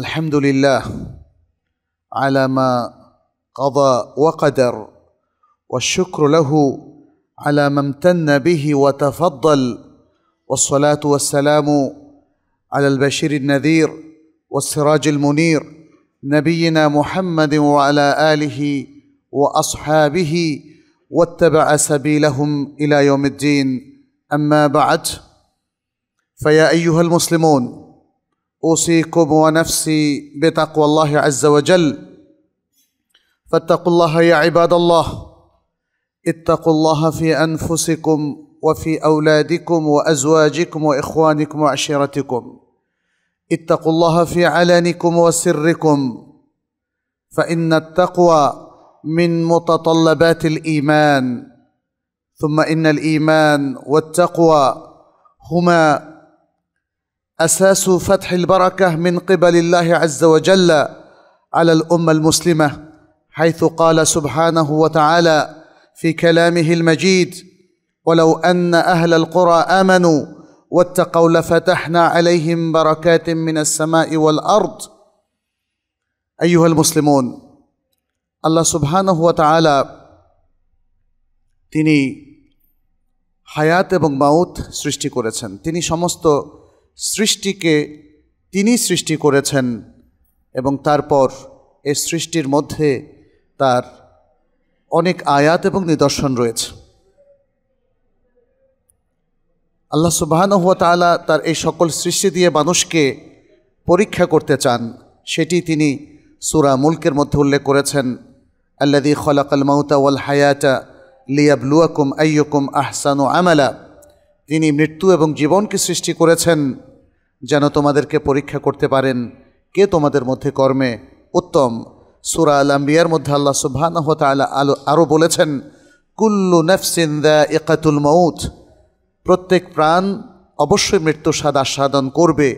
الحمد لله على ما قضى وقدر والشكر له على ما امتن به وتفضل والصلاه والسلام على البشير النذير والسراج المنير نبينا محمد وعلى اله واصحابه واتبع سبيلهم الى يوم الدين اما بعد فيا ايها المسلمون اوصيكم ونفسي بتقوى الله عز وجل فاتقوا الله يا عباد الله اتقوا الله في انفسكم وفي اولادكم وازواجكم واخوانكم وعشيرتكم اتقوا الله في علانكم وسركم فان التقوى من متطلبات الايمان ثم ان الايمان والتقوى هما أساس فتح البركة من قبل الله عز وجل على الأمة المسلمة حيث قال سبحانه وتعالى في كلامه المجيد ولو أن أهل القرى آمنوا واتقوا لفتحنا عليهم بركات من السماء والأرض أيها المسلمون الله سبحانه وتعالى تني حياه এবং سرشتي كورتشن تني شمستو সৃষ্টিকে তিনি সৃষ্টি করেছেন এবং তারপর এ সৃষ্টির মধ্যে তার অনেক আয়াত এবং নিদর্শন রয়েছে আল্লাহ সুবাহানহুয়া তালা তার এই সকল সৃষ্টি দিয়ে মানুষকে পরীক্ষা করতে চান সেটি তিনি সুরা মুলকের মধ্যে উল্লেখ করেছেন আল্লাদি খলাকাল মাউতা ওয়াল হায়াটা লুয়াকুম আইয়কুম আহসানু আমালা তিনি মৃত্যু এবং জীবনকে সৃষ্টি করেছেন যেন তোমাদেরকে পরীক্ষা করতে পারেন কে তোমাদের মধ্যে কর্মে উত্তম সুরা আল আম্বিয়ার মধ্যে আল্লাহ সুবাহ আলো আরও বলেছেন কুল্লু নফসিন দ্য একাতুল মৌথ প্রত্যেক প্রাণ অবশ্যই মৃত্যু স্বাদ আস্বাদন করবে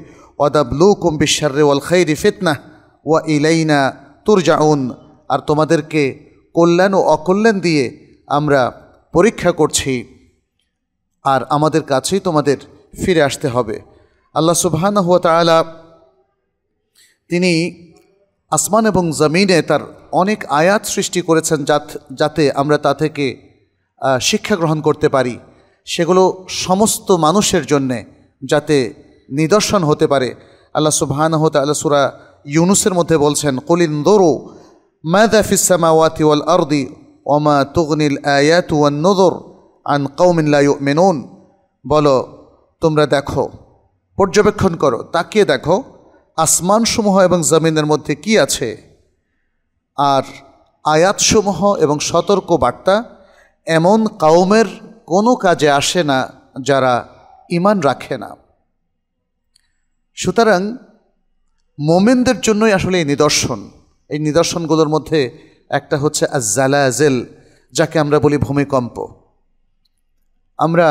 অদাবলু কুম্বিশ্বারে ওয়াল খৈরি ফিতনা ওয়া ইলাইনা তুরজাউন আর তোমাদেরকে কল্যাণ ও অকল্যাণ দিয়ে আমরা পরীক্ষা করছি আর আমাদের কাছেই তোমাদের ফিরে আসতে হবে আল্লাহ সুবহান হুয়া তালা তিনি আসমান এবং জমিনে তার অনেক আয়াত সৃষ্টি করেছেন যাতে আমরা তা থেকে শিক্ষা গ্রহণ করতে পারি সেগুলো সমস্ত মানুষের জন্যে যাতে নিদর্শন হতে পারে আল্লাহ সুবহান হতে আল্লাহ সুরা ইউনুসের মধ্যে বলছেন কলিন দোরো মাদাফিসামাওয়াতি আরদি ওমা তুগনিল আয়াত ওয়ান নদর আন কৌমিল্লা মেনুন বলো তোমরা দেখো পর্যবেক্ষণ করো তাকিয়ে দেখো আসমানসমূহ এবং জমিনের মধ্যে কি আছে আর আয়াতসমূহ এবং সতর্ক বার্তা এমন কাউমের কোনো কাজে আসে না যারা ইমান রাখে না সুতরাং মোমেনদের জন্যই আসলে এই নিদর্শন এই নিদর্শনগুলোর মধ্যে একটা হচ্ছে আজেল যাকে আমরা বলি ভূমিকম্প আমরা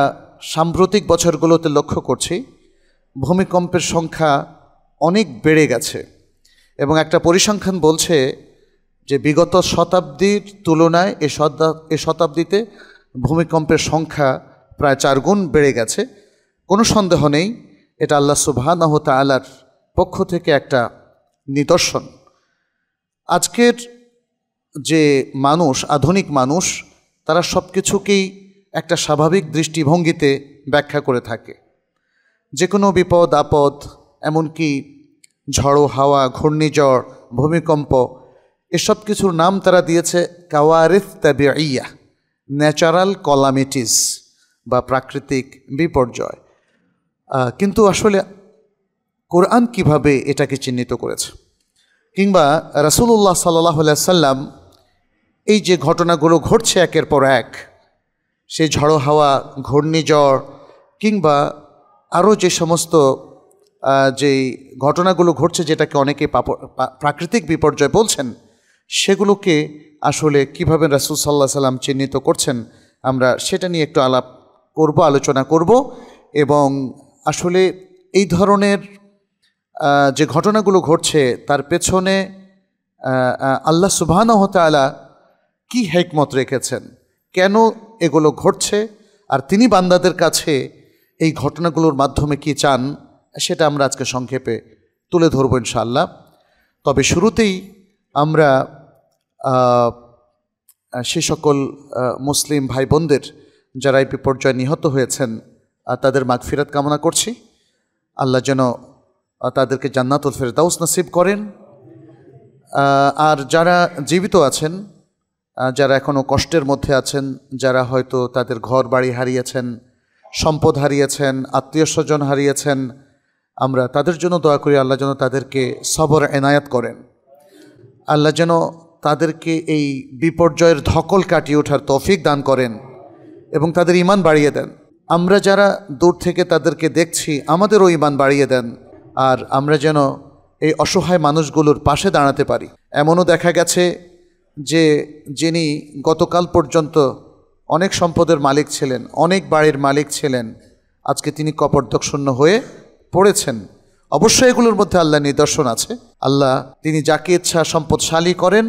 সাম্প্রতিক বছরগুলোতে লক্ষ্য করছি ভূমিকম্পের সংখ্যা অনেক বেড়ে গেছে এবং একটা পরিসংখ্যান বলছে যে বিগত শতাব্দীর তুলনায় এ এ শতাব্দীতে ভূমিকম্পের সংখ্যা প্রায় চারগুণ বেড়ে গেছে কোনো সন্দেহ নেই এটা আল্লাহ সুবাহ আলার পক্ষ থেকে একটা নিদর্শন আজকের যে মানুষ আধুনিক মানুষ তারা সব কিছুকেই একটা স্বাভাবিক দৃষ্টিভঙ্গিতে ব্যাখ্যা করে থাকে যে কোনো বিপদ আপদ এমনকি ঝড়ো হাওয়া ঘূর্ণিঝড় ভূমিকম্প এসব কিছুর নাম তারা দিয়েছে কাওয়ারিফ তাবিয়া ন্যাচারাল কলামিটিস বা প্রাকৃতিক বিপর্যয় কিন্তু আসলে কোরআন কিভাবে এটাকে চিহ্নিত করেছে কিংবা রাসুলুল্লাহ সাল্লাহ সাল্লাম এই যে ঘটনাগুলো ঘটছে একের পর এক সেই ঝড়ো হাওয়া ঘূর্ণিঝড় কিংবা আরও যে সমস্ত যেই ঘটনাগুলো ঘটছে যেটাকে অনেকে প্রাকৃতিক বিপর্যয় বলছেন সেগুলোকে আসলে কীভাবে রাসুল সাল্লাহ সাল্লাম চিহ্নিত করছেন আমরা সেটা নিয়ে একটু আলাপ করব আলোচনা করব এবং আসলে এই ধরনের যে ঘটনাগুলো ঘটছে তার পেছনে আল্লাহ সুবাহানহ তালা কী হেকমত রেখেছেন কেন এগুলো ঘটছে আর তিনি বান্দাদের কাছে এই ঘটনাগুলোর মাধ্যমে কি চান সেটা আমরা আজকে সংক্ষেপে তুলে ধরবো ইনশাআল্লাহ তবে শুরুতেই আমরা সে সকল মুসলিম ভাই বোনদের যারা এই বিপর্যয়ে নিহত হয়েছেন তাদের ফিরাত কামনা করছি আল্লাহ যেন তাদেরকে জান্নাতুল ফেরদাউস নাসিব করেন আর যারা জীবিত আছেন যারা এখনও কষ্টের মধ্যে আছেন যারা হয়তো তাদের ঘর বাড়ি হারিয়েছেন সম্পদ হারিয়েছেন আত্মীয় স্বজন হারিয়েছেন আমরা তাদের জন্য দয়া করি আল্লাহ যেন তাদেরকে সবর এনায়াত করেন আল্লাহ যেন তাদেরকে এই বিপর্যয়ের ধকল কাটিয়ে ওঠার তৌফিক দান করেন এবং তাদের ইমান বাড়িয়ে দেন আমরা যারা দূর থেকে তাদেরকে দেখছি আমাদেরও ইমান বাড়িয়ে দেন আর আমরা যেন এই অসহায় মানুষগুলোর পাশে দাঁড়াতে পারি এমনও দেখা গেছে যে যিনি গতকাল পর্যন্ত অনেক সম্পদের মালিক ছিলেন অনেক বাড়ির মালিক ছিলেন আজকে তিনি কপটদক্ষণ্য হয়ে পড়েছেন অবশ্যই এগুলোর মধ্যে আল্লাহ নিদর্শন আছে আল্লাহ তিনি যাকে ইচ্ছা সম্পদশালী করেন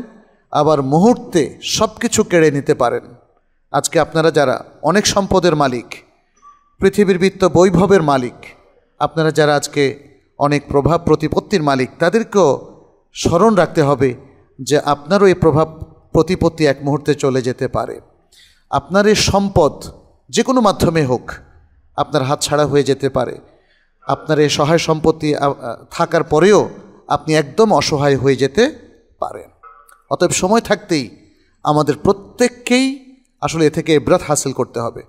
আবার মুহূর্তে সব কিছু কেড়ে নিতে পারেন আজকে আপনারা যারা অনেক সম্পদের মালিক পৃথিবীর বৃত্ত বৈভবের মালিক আপনারা যারা আজকে অনেক প্রভাব প্রতিপত্তির মালিক তাদেরকেও স্মরণ রাখতে হবে যে আপনারও এই প্রভাব প্রতিপত্তি এক মুহূর্তে চলে যেতে পারে আপনার এই সম্পদ যে কোনো মাধ্যমে হোক আপনার হাত ছাড়া হয়ে যেতে পারে আপনার এই সহায় সম্পত্তি থাকার পরেও আপনি একদম অসহায় হয়ে যেতে পারেন অতএব সময় থাকতেই আমাদের প্রত্যেককেই আসলে এ থেকে এব্রাত হাসিল করতে হবে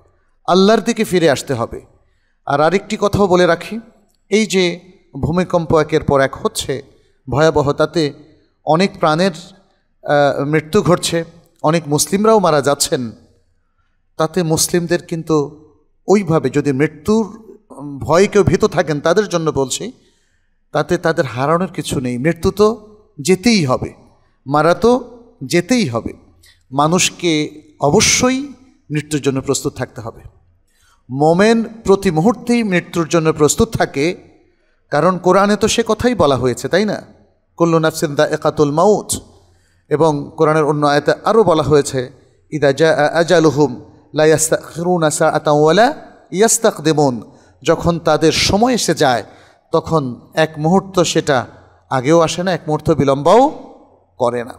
আল্লাহর দিকে ফিরে আসতে হবে আর আরেকটি কথাও বলে রাখি এই যে ভূমিকম্প একের পর এক হচ্ছে ভয়াবহতাতে অনেক প্রাণের মৃত্যু ঘটছে অনেক মুসলিমরাও মারা যাচ্ছেন তাতে মুসলিমদের কিন্তু ওইভাবে যদি মৃত্যুর ভয় কেউ ভীত থাকেন তাদের জন্য বলছি তাতে তাদের হারানোর কিছু নেই মৃত্যু তো যেতেই হবে মারা তো যেতেই হবে মানুষকে অবশ্যই মৃত্যুর জন্য প্রস্তুত থাকতে হবে মোমেন প্রতি মুহূর্তেই মৃত্যুর জন্য প্রস্তুত থাকে কারণ কোরআনে তো সে কথাই বলা হয়েছে তাই না কল্লু নাফসিন দা একাতুল মাউথ এবং কোরআনের অন্য আয়তে আরও বলা হয়েছে ইদা জা আজালুহুম লাইয়াস্তাকিরুনা যখন তাদের সময় এসে যায় তখন এক মুহূর্ত সেটা আগেও আসে না এক মুহূর্ত বিলম্বও করে না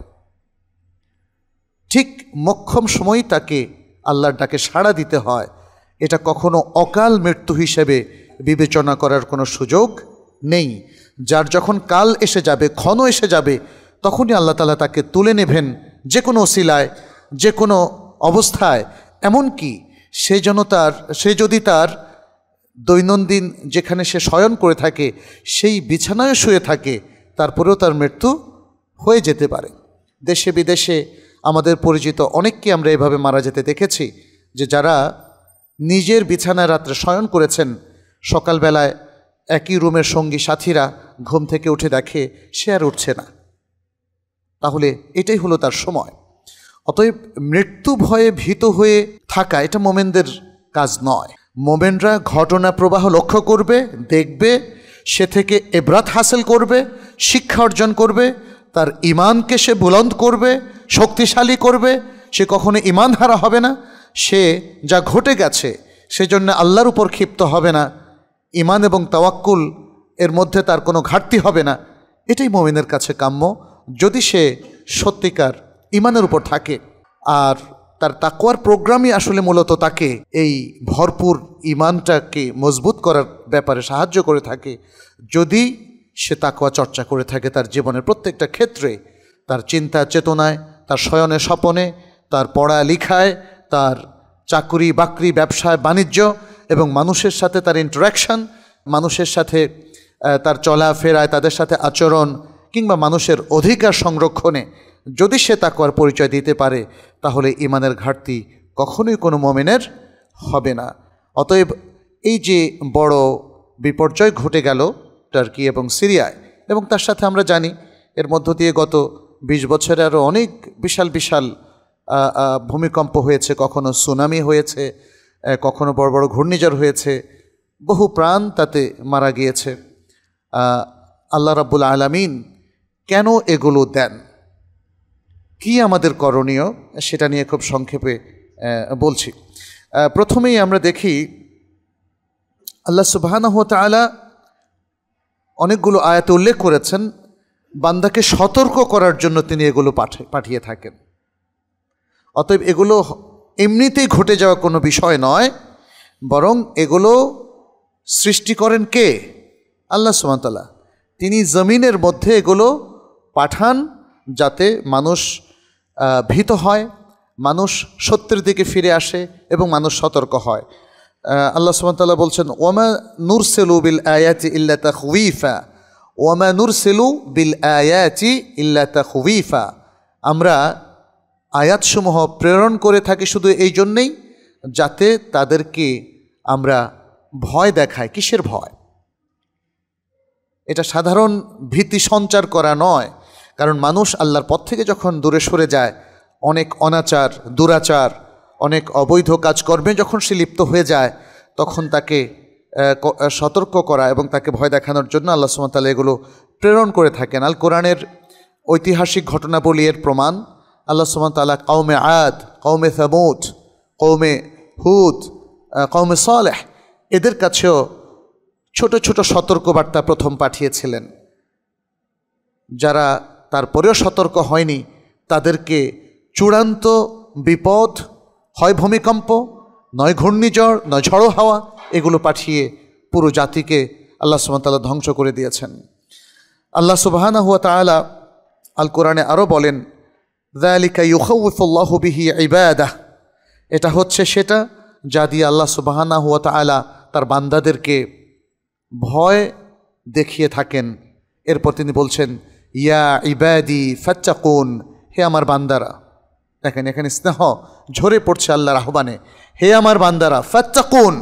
ঠিক মক্ষম সময়ই তাকে আল্লাহর ডাকে সাড়া দিতে হয় এটা কখনো অকাল মৃত্যু হিসেবে বিবেচনা করার কোনো সুযোগ নেই যার যখন কাল এসে যাবে ক্ষণ এসে যাবে তখনই আল্লাহ তালা তাকে তুলে নেবেন যে কোনো শিলায় যে কোনো অবস্থায় এমনকি সে যেন তার সে যদি তার দৈনন্দিন যেখানে সে শয়ন করে থাকে সেই বিছানায় শুয়ে থাকে তারপরেও তার মৃত্যু হয়ে যেতে পারে দেশে বিদেশে আমাদের পরিচিত অনেককে আমরা এভাবে মারা যেতে দেখেছি যে যারা নিজের বিছানায় রাত্রে শয়ন করেছেন সকালবেলায় একই রুমের সঙ্গী সাথীরা ঘুম থেকে উঠে দেখে সে আর উঠছে না তাহলে এটাই হলো তার সময় অতএব মৃত্যু ভয়ে ভীত হয়ে থাকা এটা মোমেনদের কাজ নয় মোমেনরা ঘটনা প্রবাহ লক্ষ্য করবে দেখবে সে থেকে এব্রাত হাসিল করবে শিক্ষা অর্জন করবে তার ইমানকে সে বুলন্দ করবে শক্তিশালী করবে সে কখনো ইমান হারা হবে না সে যা ঘটে গেছে সেজন্য আল্লাহর উপর ক্ষিপ্ত হবে না ইমান এবং তাওয়াক্কুল এর মধ্যে তার কোনো ঘাটতি হবে না এটাই মোমিনের কাছে কাম্য যদি সে সত্যিকার ইমানের উপর থাকে আর তার তাকোয়ার প্রোগ্রামই আসলে মূলত তাকে এই ভরপুর ইমানটাকে মজবুত করার ব্যাপারে সাহায্য করে থাকে যদি সে তাকোয়া চর্চা করে থাকে তার জীবনের প্রত্যেকটা ক্ষেত্রে তার চিন্তা চেতনায় তার শয়নে স্বপনে তার পড়া লিখায় তার চাকুরি বাকরি ব্যবসায় বাণিজ্য এবং মানুষের সাথে তার ইন্টারাকশান মানুষের সাথে তার চলাফেরায় তাদের সাথে আচরণ কিংবা মানুষের অধিকার সংরক্ষণে যদি সে তাকুয়ার পরিচয় দিতে পারে তাহলে ইমানের ঘাটতি কখনোই কোনো মোমেনের হবে না অতএব এই যে বড় বিপর্যয় ঘটে গেল টার্কি এবং সিরিয়ায় এবং তার সাথে আমরা জানি এর মধ্য দিয়ে গত ২০ বছরে আরও অনেক বিশাল বিশাল ভূমিকম্প হয়েছে কখনো সুনামি হয়েছে কখনো বড় বড় ঘূর্ণিঝড় হয়েছে বহু প্রাণ তাতে মারা গিয়েছে আল্লাহ রাবুল আলামিন কেন এগুলো দেন কি আমাদের করণীয় সেটা নিয়ে খুব সংক্ষেপে বলছি প্রথমেই আমরা দেখি আল্লাহ সুবাহানহ আলা অনেকগুলো আয়াতে উল্লেখ করেছেন বান্দাকে সতর্ক করার জন্য তিনি এগুলো পাঠিয়ে থাকেন অতএব এগুলো এমনিতেই ঘটে যাওয়া কোনো বিষয় নয় বরং এগুলো সৃষ্টি করেন কে আল্লাহ সুমাতালা তিনি জমিনের মধ্যে এগুলো পাঠান যাতে মানুষ ভীত হয় মানুষ সত্যের দিকে ফিরে আসে এবং মানুষ সতর্ক হয় আল্লাহ সুমতাল্লাহ বলছেন ওমা নুরসেলু বিল আয়াচি ইল্লা হুইফা ওমা নুরসেলু বিল আয়াচি ইল্লা হুইফা আমরা আয়াতসমূহ প্রেরণ করে থাকি শুধু এই জন্যেই যাতে তাদেরকে আমরা ভয় দেখাই কিসের ভয় এটা সাধারণ ভীতি সঞ্চার করা নয় কারণ মানুষ আল্লাহর পথ থেকে যখন দূরে সরে যায় অনেক অনাচার দুরাচার অনেক অবৈধ কাজকর্মে যখন সে লিপ্ত হয়ে যায় তখন তাকে সতর্ক করা এবং তাকে ভয় দেখানোর জন্য আল্লাহ সুমতাল এগুলো প্রেরণ করে থাকেন আল কোরআনের ঐতিহাসিক ঘটনাবলী এর প্রমাণ আল্লাহ সুমতালা কৌমে আয়াত কৌমে সামুদ কৌমে হুদ কৌমে সলেহ এদের কাছেও ছোট ছোট সতর্কবার্তা প্রথম পাঠিয়েছিলেন যারা তারপরেও সতর্ক হয়নি তাদেরকে চূড়ান্ত বিপদ হয় ভূমিকম্প নয় ঘূর্ণিঝড় নয় ঝড়ো হাওয়া এগুলো পাঠিয়ে পুরো জাতিকে আল্লাহ সুবাহতাল্লাহ ধ্বংস করে দিয়েছেন আল্লাহ সুবাহানা হুয়া তালা আল কোরআনে আরও বলেন দয়ালিকা ইউখৌফুল্লাহ বিহি ইবাদাহ এটা হচ্ছে সেটা যা দিয়ে আল্লাহ সুবাহানা হুয়া তালা তার বান্দাদেরকে ভয় দেখিয়ে থাকেন এরপর তিনি বলছেন ইয়া ইবাদি ফাচ্চাকুন হে আমার বান্দারা দেখেন এখানে স্নেহ ঝরে পড়ছে আল্লাহর আহ্বানে হে আমার বান্দারা ফাচ্চাকুন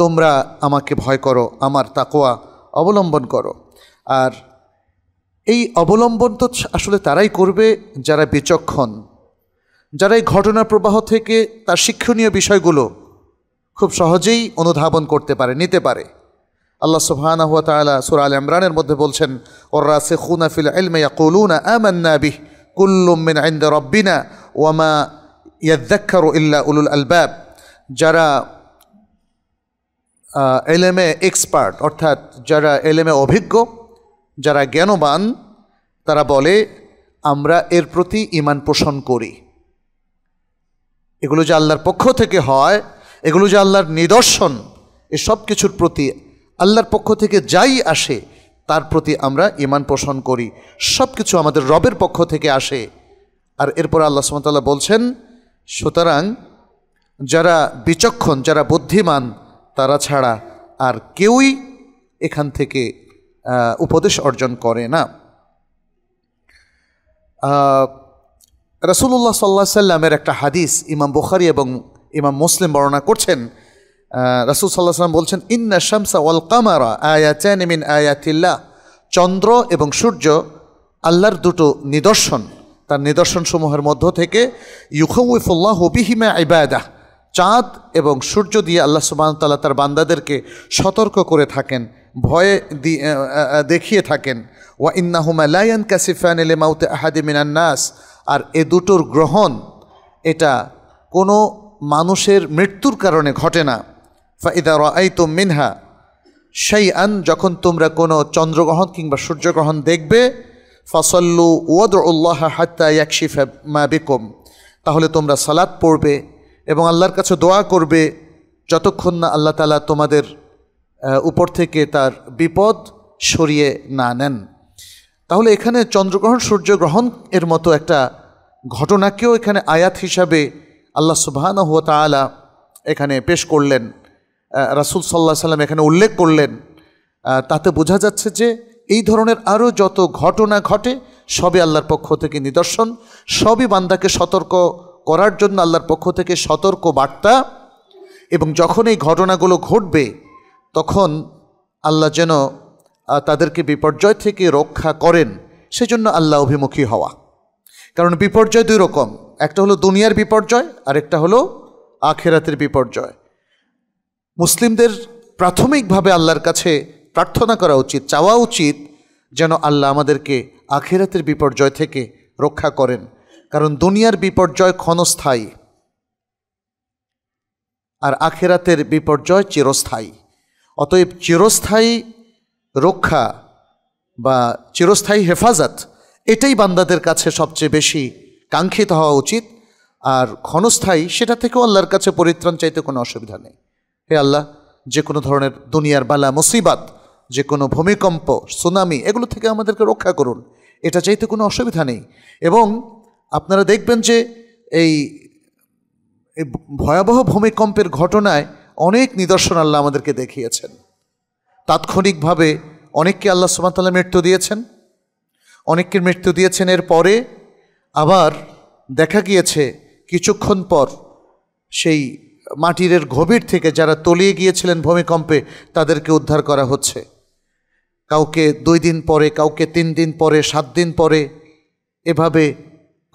তোমরা আমাকে ভয় করো আমার তাকোয়া অবলম্বন করো আর এই অবলম্বন তো আসলে তারাই করবে যারা বিচক্ষণ যারা এই ঘটনা প্রবাহ থেকে তার শিক্ষণীয় বিষয়গুলো খুব সহজেই অনুধাবন করতে পারে নিতে পারে আল্লাহ সোহানা হুয়া তালা সুর আল ইমরানের মধ্যে বলছেন ওর্রা সেখুনা ফিল ইলমে কুলুনা আমান্না বিহ কুল্লুম মিন আইন্দা রব্বিনা ওয়ামা ইয়াদ্দাক্ষারু ইল্লা উলুল আলবাব যারা এলেমে এক্সপার্ট অর্থাৎ যারা এলেমে অভিজ্ঞ যারা জ্ঞানবান তারা বলে আমরা এর প্রতি ইমান পোষণ করি এগুলো যে আল্লাহর পক্ষ থেকে হয় এগুলো যে আল্লাহর নিদর্শন এসব কিছুর প্রতি আল্লাহর পক্ষ থেকে যাই আসে তার প্রতি আমরা ইমান পোষণ করি সব কিছু আমাদের রবের পক্ষ থেকে আসে আর এরপর আল্লাহ সুমতাল্লাহ বলছেন সুতরাং যারা বিচক্ষণ যারা বুদ্ধিমান তারা ছাড়া আর কেউই এখান থেকে উপদেশ অর্জন করে না রসুল্লাহ সাল্লা সাল্লামের একটা হাদিস ইমাম বুখারি এবং ইমাম মুসলিম বর্ণনা করছেন রাসুল সাল্লাহ সাল্লাম বলছেন ইন্না শামসা ওয়াল কামারা আয়াচান মিন তিল্লা চন্দ্র এবং সূর্য আল্লাহর দুটো নিদর্শন তার নিদর্শনসমূহের মধ্য থেকে ইউখউফুল্লাহ হবিহিমা ইবায়দাহ চাঁদ এবং সূর্য দিয়ে আল্লাহ সুবাহতাল্লাহ তার বান্দাদেরকে সতর্ক করে থাকেন ভয়ে দেখিয়ে থাকেন ওয়া ইন্নাহুমা লায়ান কাসিফান এলে মাউতে আহাদি মিনান্নাস আর এ দুটোর গ্রহণ এটা কোনো মানুষের মৃত্যুর কারণে ঘটে না ফাইদা রায়তো মিনহা সেই আন যখন তোমরা কোনো চন্দ্রগ্রহণ কিংবা সূর্যগ্রহণ দেখবে ফসল্লু ওয়দ উল্লাহ হাত্তা ইয়াকশিফ মা বিকুম তাহলে তোমরা সালাদ পড়বে এবং আল্লাহর কাছে দোয়া করবে যতক্ষণ না আল্লাহ তালা তোমাদের উপর থেকে তার বিপদ সরিয়ে না নেন তাহলে এখানে চন্দ্রগ্রহণ সূর্যগ্রহণ এর মতো একটা ঘটনাকেও এখানে আয়াত হিসাবে আল্লাহ সুবাহান হুয়া তালা এখানে পেশ করলেন রাসুল সাল্লাহ সাল্লাম এখানে উল্লেখ করলেন তাতে বোঝা যাচ্ছে যে এই ধরনের আরও যত ঘটনা ঘটে সবই আল্লাহর পক্ষ থেকে নিদর্শন সবই বান্দাকে সতর্ক করার জন্য আল্লাহর পক্ষ থেকে সতর্ক বার্তা এবং যখন এই ঘটনাগুলো ঘটবে তখন আল্লাহ যেন তাদেরকে বিপর্যয় থেকে রক্ষা করেন সেজন্য আল্লাহ অভিমুখী হওয়া কারণ বিপর্যয় দুই রকম একটা হলো দুনিয়ার বিপর্যয় আর একটা হলো আখেরাতের বিপর্যয় মুসলিমদের প্রাথমিকভাবে আল্লাহর কাছে প্রার্থনা করা উচিত চাওয়া উচিত যেন আল্লাহ আমাদেরকে আখেরাতের বিপর্যয় থেকে রক্ষা করেন কারণ দুনিয়ার বিপর্যয় ক্ষণস্থায়ী আর আখেরাতের বিপর্যয় চিরস্থায়ী অতএব চিরস্থায়ী রক্ষা বা চিরস্থায়ী হেফাজত এটাই বান্দাদের কাছে সবচেয়ে বেশি কাঙ্ক্ষিত হওয়া উচিত আর ক্ষণস্থায়ী সেটা থেকেও আল্লাহর কাছে পরিত্রাণ চাইতে কোনো অসুবিধা নেই হে আল্লাহ যে কোনো ধরনের দুনিয়ার বালা মুসিবাত যে কোনো ভূমিকম্প সুনামি এগুলো থেকে আমাদেরকে রক্ষা করুন এটা চাইতে কোনো অসুবিধা নেই এবং আপনারা দেখবেন যে এই ভয়াবহ ভূমিকম্পের ঘটনায় অনেক নিদর্শন আল্লাহ আমাদেরকে দেখিয়েছেন তাৎক্ষণিকভাবে অনেককে আল্লাহ সুমাতাল্লাহ মৃত্যু দিয়েছেন অনেককে মৃত্যু দিয়েছেন এর পরে আবার দেখা গিয়েছে কিছুক্ষণ পর সেই মাটির গভীর থেকে যারা তলিয়ে গিয়েছিলেন ভূমিকম্পে তাদেরকে উদ্ধার করা হচ্ছে কাউকে দুই দিন পরে কাউকে তিন দিন পরে সাত দিন পরে এভাবে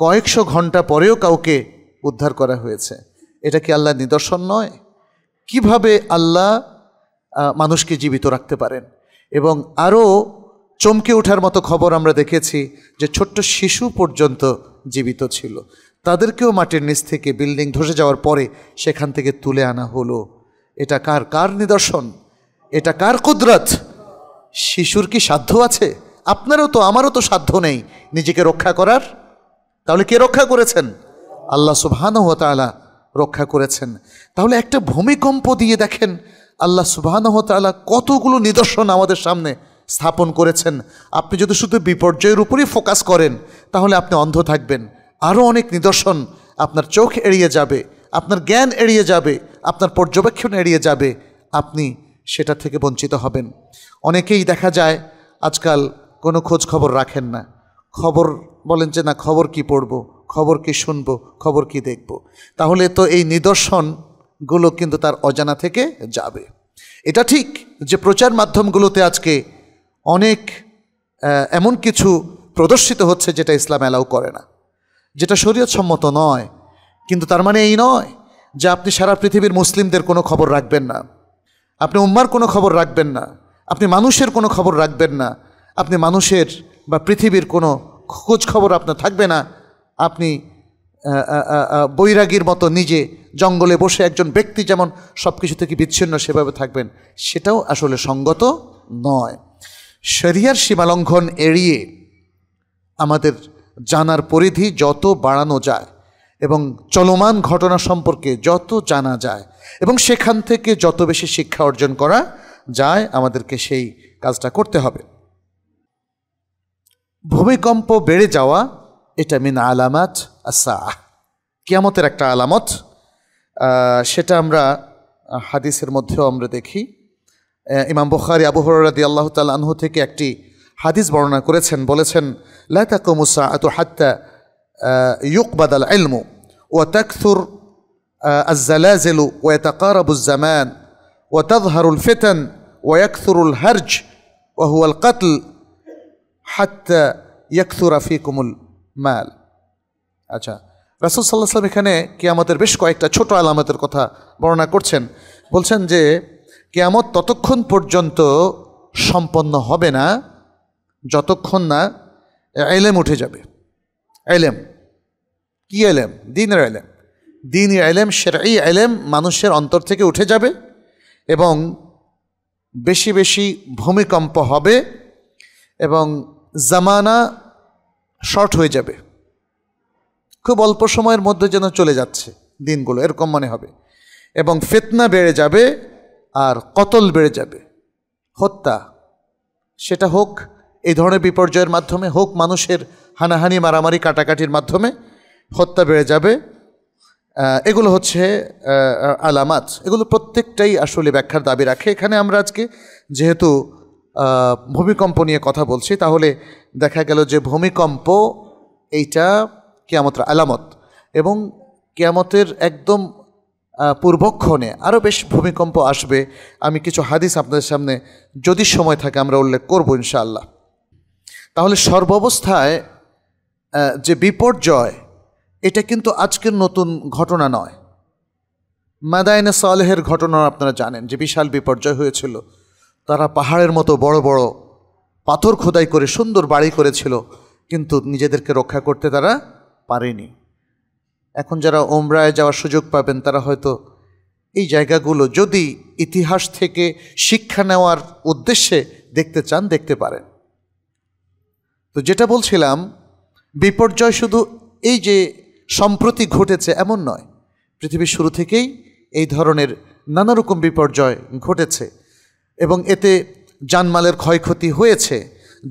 কয়েকশো ঘন্টা পরেও কাউকে উদ্ধার করা হয়েছে এটা কি আল্লাহ নিদর্শন নয় কিভাবে আল্লাহ মানুষকে জীবিত রাখতে পারেন এবং আরও চমকে ওঠার মতো খবর আমরা দেখেছি যে ছোট্ট শিশু পর্যন্ত জীবিত ছিল তাদেরকেও মাটির নিচ থেকে বিল্ডিং ধসে যাওয়ার পরে সেখান থেকে তুলে আনা হলো এটা কার কার নিদর্শন এটা কার কুদরত শিশুর কি সাধ্য আছে আপনারও তো আমারও তো সাধ্য নেই নিজেকে রক্ষা করার তাহলে কে রক্ষা করেছেন আল্লাহ সুবাহানহতালা রক্ষা করেছেন তাহলে একটা ভূমিকম্প দিয়ে দেখেন আল্লাহ সুবাহানহতালা কতগুলো নিদর্শন আমাদের সামনে স্থাপন করেছেন আপনি যদি শুধু বিপর্যয়ের উপরই ফোকাস করেন তাহলে আপনি অন্ধ থাকবেন আরও অনেক নিদর্শন আপনার চোখ এড়িয়ে যাবে আপনার জ্ঞান এড়িয়ে যাবে আপনার পর্যবেক্ষণ এড়িয়ে যাবে আপনি সেটা থেকে বঞ্চিত হবেন অনেকেই দেখা যায় আজকাল কোনো খোঁজ খবর রাখেন না খবর বলেন যে না খবর কি পড়ব খবর কি শুনব খবর কি দেখব তাহলে তো এই নিদর্শনগুলো কিন্তু তার অজানা থেকে যাবে এটা ঠিক যে প্রচার মাধ্যমগুলোতে আজকে অনেক এমন কিছু প্রদর্শিত হচ্ছে যেটা ইসলাম অ্যালাউ করে না যেটা শরীয়ত সম্মত নয় কিন্তু তার মানে এই নয় যে আপনি সারা পৃথিবীর মুসলিমদের কোনো খবর রাখবেন না আপনি উম্মার কোনো খবর রাখবেন না আপনি মানুষের কোনো খবর রাখবেন না আপনি মানুষের বা পৃথিবীর কোনো খোঁজ খবর আপনার থাকবে না আপনি বৈরাগীর মতো নিজে জঙ্গলে বসে একজন ব্যক্তি যেমন সব কিছু থেকে বিচ্ছিন্ন সেভাবে থাকবেন সেটাও আসলে সঙ্গত নয় শরিয়ার সীমালঙ্ঘন এড়িয়ে আমাদের জানার পরিধি যত বাড়ানো যায় এবং চলমান ঘটনা সম্পর্কে যত জানা যায় এবং সেখান থেকে যত বেশি শিক্ষা অর্জন করা যায় আমাদেরকে সেই কাজটা করতে হবে ভূমিকম্প বেড়ে যাওয়া এটা মিন আলামাত আসা কিয়ামতের একটা আলামত সেটা আমরা হাদিসের মধ্যেও আমরা দেখি ইমাম বখারি আবহাওয়ার হরাদি আল্লাহ তাল আনহু থেকে একটি হাদিস বর্ণনা করেছেন বলেছেন লাতা কমুসা এত হাত্তা ইউকবাদাল এলমু ও তাকথুর الزلازل ويتقارب الزمان وتظهر الفتن ويكثر الهرج وهو القتل حتى আফি কুমুল المال আচ্ছা রাসুল সাল্লাহ সাল্লাম এখানে কেয়ামতের বেশ কয়েকটা ছোট আলামতের কথা বর্ণনা করছেন বলছেন যে কেয়ামত ততক্ষণ পর্যন্ত সম্পন্ন হবে না যতক্ষণ না এলেম উঠে যাবে এলেম কি এলেম দিনের এলেম দিন এলেম এই এলেম মানুষের অন্তর থেকে উঠে যাবে এবং বেশি বেশি ভূমিকম্প হবে এবং জামানা শর্ট হয়ে যাবে খুব অল্প সময়ের মধ্যে যেন চলে যাচ্ছে দিনগুলো এরকম মনে হবে এবং ফেতনা বেড়ে যাবে আর কতল বেড়ে যাবে হত্যা সেটা হোক এই ধরনের বিপর্যয়ের মাধ্যমে হোক মানুষের হানাহানি মারামারি কাটাকাটির মাধ্যমে হত্যা বেড়ে যাবে এগুলো হচ্ছে আলামাত এগুলো প্রত্যেকটাই আসলে ব্যাখ্যার দাবি রাখে এখানে আমরা আজকে যেহেতু ভূমিকম্প নিয়ে কথা বলছি তাহলে দেখা গেল যে ভূমিকম্প এইটা কেয়ামতের আলামত এবং কেয়ামতের একদম পূর্বক্ষণে আরও বেশ ভূমিকম্প আসবে আমি কিছু হাদিস আপনাদের সামনে যদি সময় থাকে আমরা উল্লেখ করবো ইনশাআল্লাহ তাহলে সর্বাবস্থায় যে বিপর্যয় এটা কিন্তু আজকের নতুন ঘটনা নয় মাদায়নে সালেহের ঘটনা আপনারা জানেন যে বিশাল বিপর্যয় হয়েছিল তারা পাহাড়ের মতো বড় বড় পাথর খোদাই করে সুন্দর বাড়ি করেছিল কিন্তু নিজেদেরকে রক্ষা করতে তারা পারেনি এখন যারা ওমরায় যাওয়ার সুযোগ পাবেন তারা হয়তো এই জায়গাগুলো যদি ইতিহাস থেকে শিক্ষা নেওয়ার উদ্দেশ্যে দেখতে চান দেখতে পারেন তো যেটা বলছিলাম বিপর্যয় শুধু এই যে সম্প্রতি ঘটেছে এমন নয় পৃথিবীর শুরু থেকেই এই ধরনের নানা রকম বিপর্যয় ঘটেছে এবং এতে জানমালের ক্ষয়ক্ষতি হয়েছে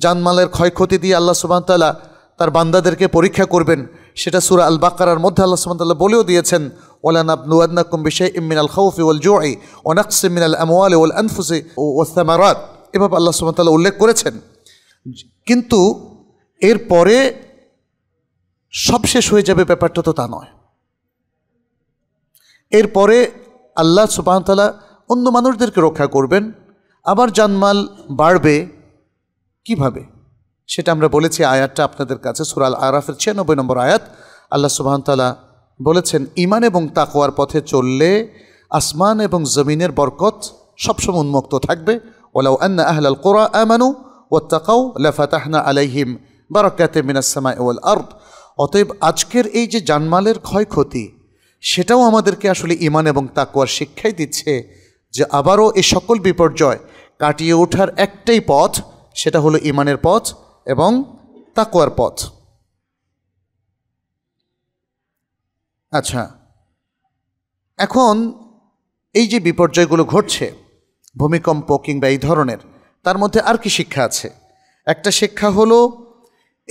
জানমালের ক্ষয়ক্ষতি দিয়ে আল্লাহ সুবাহতাল্লাহ তার বান্দাদেরকে পরীক্ষা করবেন সেটা সুরা আল বাকারার মধ্যে আল্লাহ সুবাহতাল্লাহ বলেও দিয়েছেন ওলান আবনুয়ান্নাকুম বিশে ইমিন আল খৌফি ওল জোয়াই ওনাকসিমিন আল আমওয়াল ওল আনফুসে ও ওস্তামারাত এভাবে আল্লাহ সুবাহতাল্লাহ উল্লেখ করেছেন কিন্তু এরপরে সব শেষ হয়ে যাবে ব্যাপারটা তো তা নয় এরপরে আল্লাহ সুবাহতালা অন্য মানুষদেরকে রক্ষা করবেন আবার জানমাল বাড়বে কিভাবে সেটা আমরা বলেছি আয়াতটা আপনাদের কাছে সুরাল আরাফের ছিয়ানব্বই নম্বর আয়াত আল্লাহ সুবাহতালা বলেছেন ইমান এবং তাকোয়ার পথে চললে আসমান এবং জমিনের বরকত সবসময় উন্মুক্ত থাকবে ওলাউ আন্না আহলাল কোরআ আমানু ও তাকাউ তাহনা আলাইহিম বারাকাতে সামাই ওয়াল আর্ব অতএব আজকের এই যে জানমালের ক্ষয়ক্ষতি সেটাও আমাদেরকে আসলে ইমান এবং তাকুয়ার শিক্ষাই দিচ্ছে যে আবারও এ সকল বিপর্যয় কাটিয়ে ওঠার একটাই পথ সেটা হলো ইমানের পথ এবং তাকুয়ার পথ আচ্ছা এখন এই যে বিপর্যয়গুলো ঘটছে ভূমিকম্প কিংবা এই ধরনের তার মধ্যে আর কি শিক্ষা আছে একটা শিক্ষা হলো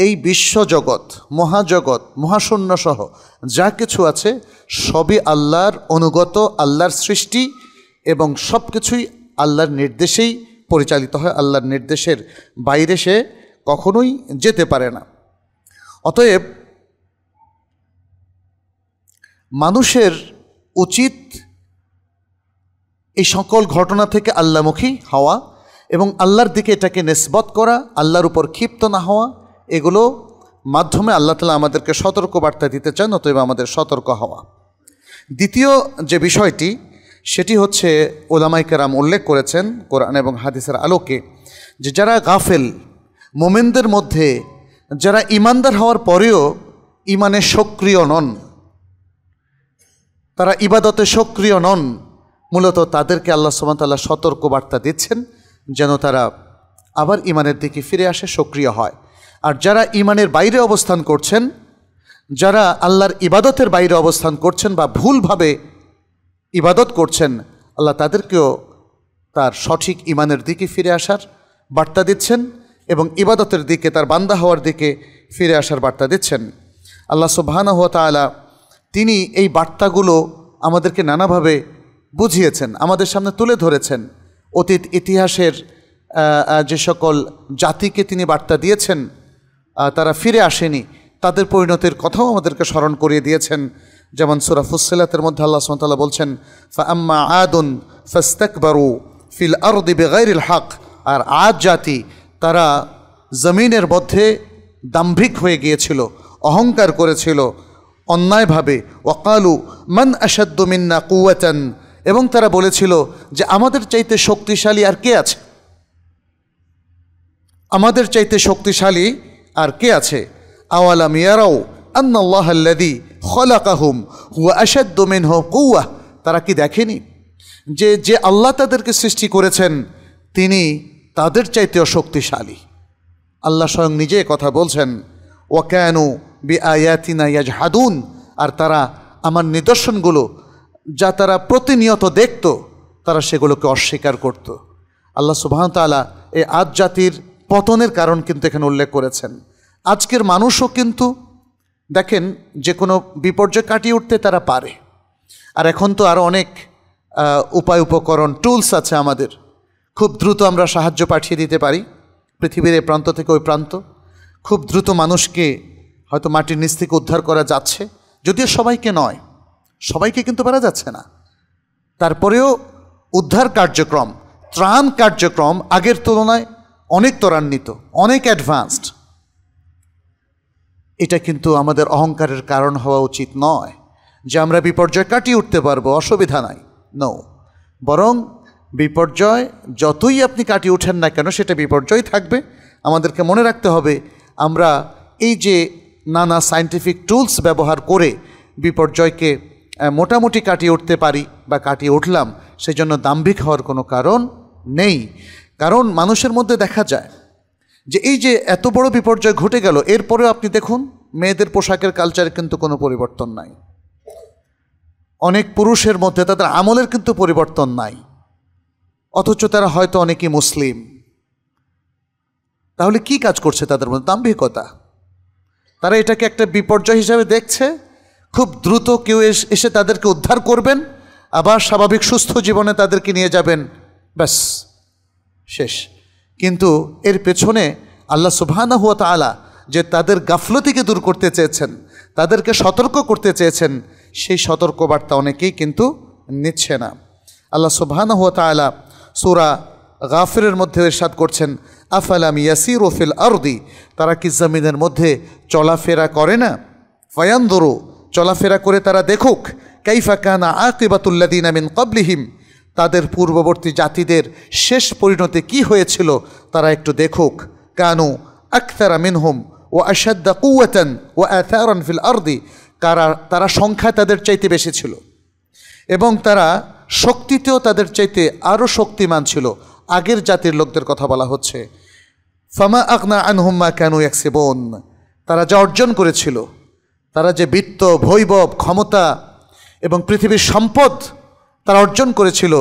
এই বিশ্বজগৎ মহাজগৎ মহাশূন্যসহ যা কিছু আছে সবই আল্লাহর অনুগত আল্লাহর সৃষ্টি এবং সব কিছুই আল্লাহর নির্দেশেই পরিচালিত হয় আল্লাহর নির্দেশের বাইরে সে কখনোই যেতে পারে না অতএব মানুষের উচিত এই সকল ঘটনা থেকে আল্লামুখী হওয়া এবং আল্লাহর দিকে এটাকে নেসবত করা আল্লাহর উপর ক্ষিপ্ত না হওয়া এগুলো মাধ্যমে আল্লাহ তালা আমাদেরকে সতর্কবার্তা দিতে চান অতএব আমাদের সতর্ক হওয়া দ্বিতীয় যে বিষয়টি সেটি হচ্ছে ওলামাই কেরাম উল্লেখ করেছেন কোরআন এবং হাদিসের আলোকে যে যারা গাফেল মোমেনদের মধ্যে যারা ইমানদার হওয়ার পরেও ইমানে সক্রিয় নন তারা ইবাদতে সক্রিয় নন মূলত তাদেরকে আল্লাহ সুমতাল্লাহ সতর্ক বার্তা দিচ্ছেন যেন তারা আবার ইমানের দিকে ফিরে আসে সক্রিয় হয় আর যারা ইমানের বাইরে অবস্থান করছেন যারা আল্লাহর ইবাদতের বাইরে অবস্থান করছেন বা ভুলভাবে ইবাদত করছেন আল্লাহ তাদেরকেও তার সঠিক ইমানের দিকে ফিরে আসার বার্তা দিচ্ছেন এবং ইবাদতের দিকে তার বান্দা হওয়ার দিকে ফিরে আসার বার্তা দিচ্ছেন আল্লাহ সুবাহানা হুয়া তালা তিনি এই বার্তাগুলো আমাদেরকে নানাভাবে বুঝিয়েছেন আমাদের সামনে তুলে ধরেছেন অতীত ইতিহাসের যে সকল জাতিকে তিনি বার্তা দিয়েছেন তারা ফিরে আসেনি তাদের পরিণতির কথাও আমাদেরকে স্মরণ করিয়ে দিয়েছেন যেমন সুরা মধ্যে আল্লাহ সুমতাল্লাহ বলছেন ফাম্মা আদুন বারু ফিল আরদি বেগাইরিল হক আর আজ জাতি তারা জমিনের মধ্যে দাম্ভিক হয়ে গিয়েছিল অহংকার করেছিল অন্যায়ভাবে ওকালু মান মিন্না কুয়াচান এবং তারা বলেছিল যে আমাদের চাইতে শক্তিশালী আর কে আছে আমাদের চাইতে শক্তিশালী আর কে আছে আওয়ালাম ইয়ারাও আন্নাল্লাহাল্লাদি খলাকাহুম হুয়া আসাদ্দমেন কৌয়া তারা কি দেখেনি যে যে আল্লাহ তাদেরকে সৃষ্টি করেছেন তিনি তাদের চাইতেও শক্তিশালী আল্লাহ স্বয়ং নিজে কথা বলছেন কেন বি আয়াতিনা ইয়াজ হাদুন আর তারা আমার নিদর্শনগুলো যা তারা প্রতিনিয়ত দেখত তারা সেগুলোকে অস্বীকার করত আল্লাহ সুবাহতালা এই আজ জাতির পতনের কারণ কিন্তু এখানে উল্লেখ করেছেন আজকের মানুষও কিন্তু দেখেন যে কোনো বিপর্যয় কাটিয়ে উঠতে তারা পারে আর এখন তো আরও অনেক উপায় উপকরণ টুলস আছে আমাদের খুব দ্রুত আমরা সাহায্য পাঠিয়ে দিতে পারি পৃথিবীর এই প্রান্ত থেকে ওই প্রান্ত খুব দ্রুত মানুষকে হয়তো মাটির নিচ থেকে উদ্ধার করা যাচ্ছে যদিও সবাইকে নয় সবাইকে কিন্তু পারা যাচ্ছে না তারপরেও উদ্ধার কার্যক্রম ত্রাণ কার্যক্রম আগের তুলনায় অনেক ত্বরান্বিত অনেক অ্যাডভান্সড এটা কিন্তু আমাদের অহংকারের কারণ হওয়া উচিত নয় যে আমরা বিপর্যয় কাটিয়ে উঠতে পারবো অসুবিধা নাই নৌ বরং বিপর্যয় যতই আপনি কাটিয়ে উঠেন না কেন সেটা বিপর্যয় থাকবে আমাদেরকে মনে রাখতে হবে আমরা এই যে নানা সায়েন্টিফিক টুলস ব্যবহার করে বিপর্যয়কে মোটামুটি কাটিয়ে উঠতে পারি বা কাটিয়ে উঠলাম সেজন্য দাম্ভিক হওয়ার কোনো কারণ নেই কারণ মানুষের মধ্যে দেখা যায় যে এই যে এত বড় বিপর্যয় ঘটে গেল এরপরেও আপনি দেখুন মেয়েদের পোশাকের কালচারে কিন্তু কোনো পরিবর্তন নাই অনেক পুরুষের মধ্যে তাদের আমলের কিন্তু পরিবর্তন নাই অথচ তারা হয়তো অনেকেই মুসলিম তাহলে কি কাজ করছে তাদের মধ্যে দাম্ভিকতা তারা এটাকে একটা বিপর্যয় হিসাবে দেখছে খুব দ্রুত কেউ এসে তাদেরকে উদ্ধার করবেন আবার স্বাভাবিক সুস্থ জীবনে তাদেরকে নিয়ে যাবেন ব্যাস শেষ কিন্তু এর পেছনে আল্লাহ সুবাহানা হুয়া তালা যে তাদের গাফলতিকে দূর করতে চেয়েছেন তাদেরকে সতর্ক করতে চেয়েছেন সেই সতর্কবার্তা অনেকেই কিন্তু নিচ্ছে না আল্লাহ সুবাহানা হুয়া তালা সুরা গাফিরের মধ্যে এরশাদ করছেন আফালাম ইয়াসির ওফিল আরদি তারা কি জমিনের মধ্যে চলাফেরা করে না ফায়ান্দরু চলাফেরা করে তারা দেখুক কাইফা কানা আকিবাতুল্লাদিন আমিন কবলিহিম তাদের পূর্ববর্তী জাতিদের শেষ পরিণতি কি হয়েছিল তারা একটু দেখুক কানু আখতারা মিনহুম ও আশাদ্দা কুয়েতেন ও অ্যাথারন ফিল আর্দি কারা তারা সংখ্যা তাদের চাইতে বেশি ছিল এবং তারা শক্তিতেও তাদের চাইতে আরও শক্তিমান ছিল আগের জাতির লোকদের কথা বলা হচ্ছে ফামা আকনা আনহুম্মা কেন বোন তারা যা অর্জন করেছিল তারা যে বৃত্ত ভৈবব ক্ষমতা এবং পৃথিবীর সম্পদ তারা অর্জন করেছিল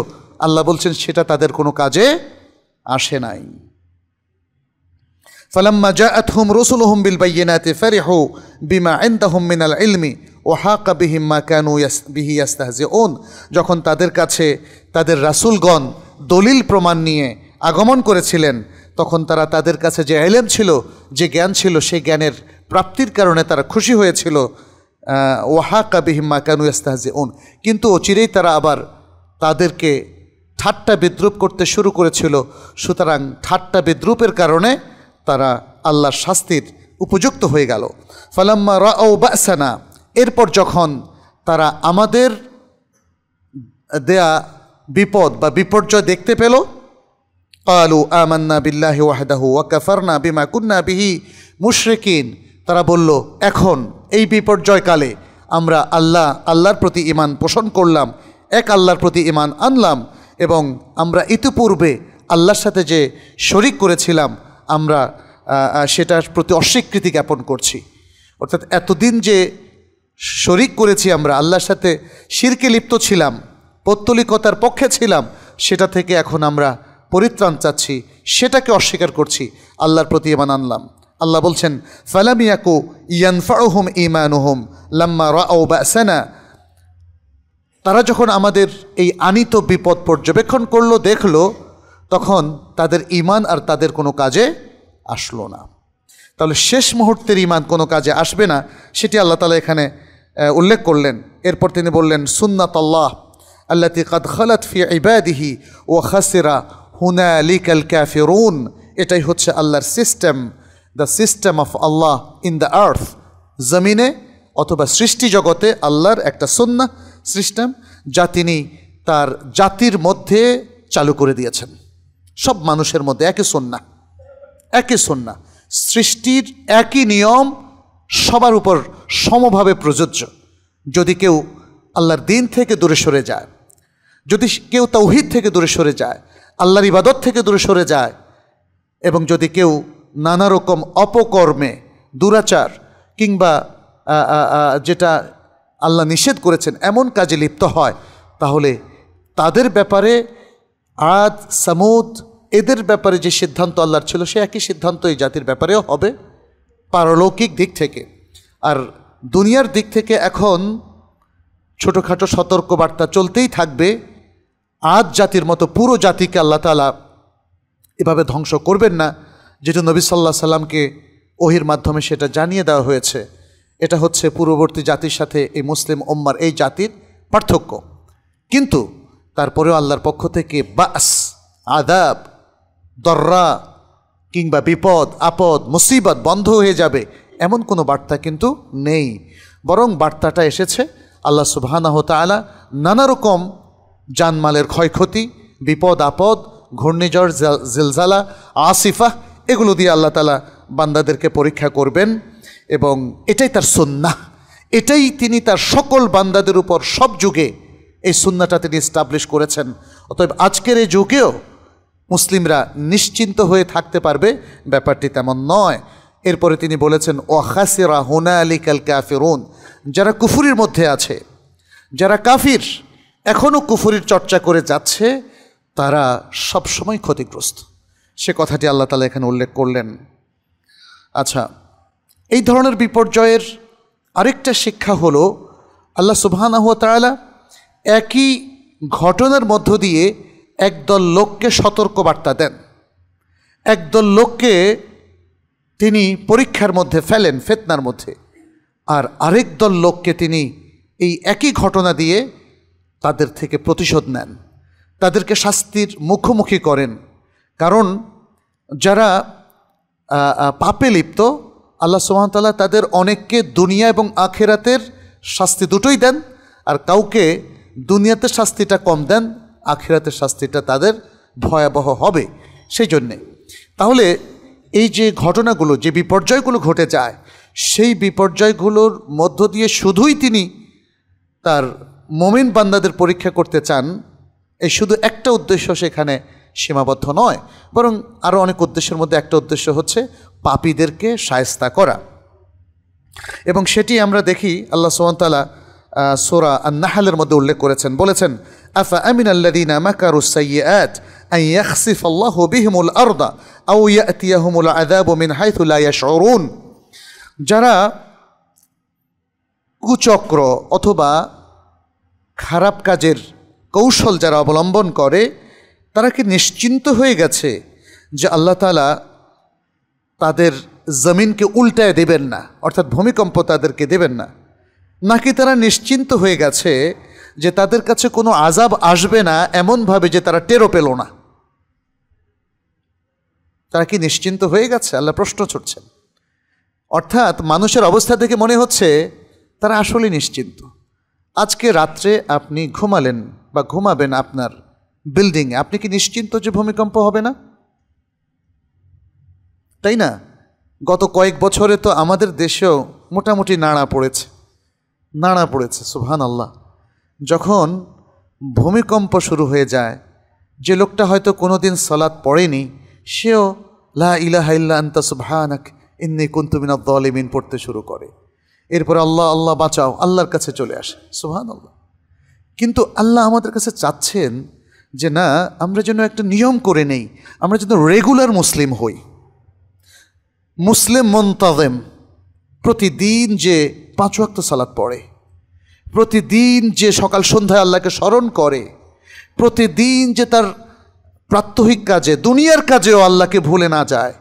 আল্লাহ বলছেন সেটা তাদের কোনো কাজে আসে নাই হুম রসুল فلما جاءتهم رسلهم বিমা এন بما عندهم من العلم وحاق بهم ما كانوا به ওন যখন তাদের কাছে তাদের রাসূলগণ দলিল প্রমাণ নিয়ে আগমন করেছিলেন তখন তারা তাদের কাছে যে এলেম ছিল যে জ্ঞান ছিল সেই জ্ঞানের প্রাপ্তির কারণে তারা খুশি হয়েছিল ওয়াহাকা বিহিম্মা কানু ইস্তাহাজি উন কিন্তু অচিরেই তারা আবার তাদেরকে ঠাট্টা বিদ্রুপ করতে শুরু করেছিল সুতরাং ঠাট্টা বিদ্রুপের কারণে তারা আল্লাহর শাস্তির উপযুক্ত হয়ে গেল ফালাম্মা রাও বাসানা এরপর যখন তারা আমাদের দেয়া বিপদ বা বিপর্যয় দেখতে পেল কালু আমান্না বিল্লাহি ওয়াহদাহু ফারনা বিমা কুন্না বিহি মুশরেকিন তারা বলল এখন এই বিপর্যয়কালে আমরা আল্লাহ আল্লাহর প্রতি ইমান পোষণ করলাম এক আল্লাহর প্রতি ইমান আনলাম এবং আমরা ইতিপূর্বে আল্লাহর সাথে যে শরিক করেছিলাম আমরা সেটার প্রতি অস্বীকৃতি জ্ঞাপন করছি অর্থাৎ এতদিন যে শরিক করেছি আমরা আল্লাহর সাথে শিরকে লিপ্ত ছিলাম পত্তলিকতার পক্ষে ছিলাম সেটা থেকে এখন আমরা পরিত্রাণ চাচ্ছি সেটাকে অস্বীকার করছি আল্লাহর প্রতি এমান আনলাম আল্লাহ বলছেন ফালামিয়াকু ইয়ানফাউহুম ইমানুহুম লাম্মা রাও বাসানা তারা যখন আমাদের এই আনিত বিপদ পর্যবেক্ষণ করলো দেখলো তখন তাদের ইমান আর তাদের কোনো কাজে আসলো না তাহলে শেষ মুহূর্তের ইমান কোনো কাজে আসবে না সেটি আল্লাহ তালা এখানে উল্লেখ করলেন এরপর তিনি বললেন সুন্নাত আল্লাহ আল্লাহ কাদ খালাত ফি ইবাদিহি ও খাসিরা হুনা আল ক্যাফেরুন এটাই হচ্ছে আল্লাহর system the system of Allah in the earth জমিনে অথবা সৃষ্টি জগতে আল্লাহর একটা সন্না সিস্টেম যা তিনি তার জাতির মধ্যে চালু করে দিয়েছেন সব মানুষের মধ্যে একই সন্না একই সন্না সৃষ্টির একই নিয়ম সবার উপর সমভাবে প্রযোজ্য যদি কেউ আল্লাহর দিন থেকে দূরে সরে যায় যদি কেউ তাওহিদ থেকে দূরে সরে যায় আল্লাহর ইবাদত থেকে দূরে সরে যায় এবং যদি কেউ নানা রকম অপকর্মে দুরাচার কিংবা যেটা আল্লাহ নিষেধ করেছেন এমন কাজে লিপ্ত হয় তাহলে তাদের ব্যাপারে আদ সামুদ এদের ব্যাপারে যে সিদ্ধান্ত আল্লাহর ছিল সে একই সিদ্ধান্ত এই জাতির ব্যাপারেও হবে পারলৌকিক দিক থেকে আর দুনিয়ার দিক থেকে এখন ছোটোখাটো সতর্কবার্তা চলতেই থাকবে আজ জাতির মতো পুরো জাতিকে আল্লাহ তালা এভাবে ধ্বংস করবেন না যেটা নবী সাল্লাহ সাল্লামকে ওহির মাধ্যমে সেটা জানিয়ে দেওয়া হয়েছে এটা হচ্ছে পূর্ববর্তী জাতির সাথে এই মুসলিম ওম্মার এই জাতির পার্থক্য কিন্তু তারপরেও আল্লাহর পক্ষ থেকে বাস আদাব দর্রা কিংবা বিপদ আপদ মুসিবত বন্ধ হয়ে যাবে এমন কোনো বার্তা কিন্তু নেই বরং বার্তাটা এসেছে আল্লাহ সুবাহানাহ তালা নানা রকম জানমালের ক্ষয়ক্ষতি বিপদ আপদ ঘূর্ণিঝড় জেলজালা আসিফা এগুলো দিয়ে আল্লাহ তালা বান্দাদেরকে পরীক্ষা করবেন এবং এটাই তার সন্না এটাই তিনি তার সকল বান্দাদের উপর সব যুগে এই সন্নাটা তিনি স্টাবলিশ করেছেন অতএব আজকের এই যুগেও মুসলিমরা নিশ্চিন্ত হয়ে থাকতে পারবে ব্যাপারটি তেমন নয় এরপরে তিনি বলেছেন ওয়াহাসিরা হুনা আলী কাল কাফিরুন যারা কুফুরির মধ্যে আছে যারা কাফির এখনও কুফুরির চর্চা করে যাচ্ছে তারা সবসময় ক্ষতিগ্রস্ত সে কথাটি আল্লাহ তালা এখানে উল্লেখ করলেন আচ্ছা এই ধরনের বিপর্যয়ের আরেকটা শিক্ষা হল আল্লাহ সুবহানাহু তাআলা একই ঘটনার মধ্য দিয়ে একদল লোককে সতর্ক বার্তা দেন একদল লোককে তিনি পরীক্ষার মধ্যে ফেলেন ফেতনার মধ্যে আর আরেক দল লোককে তিনি এই একই ঘটনা দিয়ে তাদের থেকে প্রতিশোধ নেন তাদেরকে শাস্তির মুখোমুখি করেন কারণ যারা পাপে লিপ্ত আল্লাহ সুহামতাল্লাহ তাদের অনেককে দুনিয়া এবং আখেরাতের শাস্তি দুটোই দেন আর কাউকে দুনিয়াতে শাস্তিটা কম দেন আখেরাতের শাস্তিটা তাদের ভয়াবহ হবে সেই জন্যে তাহলে এই যে ঘটনাগুলো যে বিপর্যয়গুলো ঘটে যায় সেই বিপর্যয়গুলোর মধ্য দিয়ে শুধুই তিনি তার মমিন বান্দাদের পরীক্ষা করতে চান এই শুধু একটা উদ্দেশ্য সেখানে সীমাবদ্ধ নয় বরং আরও অনেক উদ্দেশ্যের মধ্যে একটা উদ্দেশ্য হচ্ছে পাপীদেরকে সায়স্তা করা এবং সেটি আমরা দেখি আল্লাহ সোহানতালা সোরা নাহালের মধ্যে উল্লেখ করেছেন বলেছেন আফা আমিন আল্লাদিনা মাকারু সাইয়াত أن يخسف الله بهم الأرض أو يأتيهم العذاب من حيث لا يشعرون যারা কুচক্র অথবা খারাপ কাজের কৌশল যারা অবলম্বন করে তারা কি নিশ্চিন্ত হয়ে গেছে যে আল্লাহ তালা তাদের জমিনকে উল্টায় দেবেন না অর্থাৎ ভূমিকম্প তাদেরকে দেবেন না নাকি তারা নিশ্চিন্ত হয়ে গেছে যে তাদের কাছে কোনো আজাব আসবে না এমনভাবে যে তারা টেরো পেল না তারা কি নিশ্চিন্ত হয়ে গেছে আল্লাহ প্রশ্ন ছুটছেন অর্থাৎ মানুষের অবস্থা থেকে মনে হচ্ছে তারা আসলে নিশ্চিন্ত আজকে রাত্রে আপনি ঘুমালেন বা ঘুমাবেন আপনার বিল্ডিং আপনি কি নিশ্চিন্ত যে ভূমিকম্প হবে না তাই না গত কয়েক বছরে তো আমাদের দেশেও মোটামুটি নাড়া পড়েছে নাড়া পড়েছে সুহান আল্লাহ যখন ভূমিকম্প শুরু হয়ে যায় যে লোকটা হয়তো কোনো দিন সলাদ পড়েনি সেও লা ইলাহা ইল্লা আন্তা সুবহানাক ইন্নি কুন্তুমিনা দলিমিন পড়তে শুরু করে এরপর আল্লাহ আল্লাহ বাঁচাও আল্লাহর কাছে চলে আসে সুহান আল্লাহ কিন্তু আল্লাহ আমাদের কাছে চাচ্ছেন যে না আমরা যেন একটা নিয়ম করে নেই আমরা যেন রেগুলার মুসলিম হই মুসলিম মন্তাজেম প্রতিদিন যে পাঁচ ওয়াক্ত সালাদ পড়ে প্রতিদিন যে সকাল সন্ধ্যায় আল্লাহকে স্মরণ করে প্রতিদিন যে তার প্রাত্যহিক কাজে দুনিয়ার কাজেও আল্লাহকে ভুলে না যায়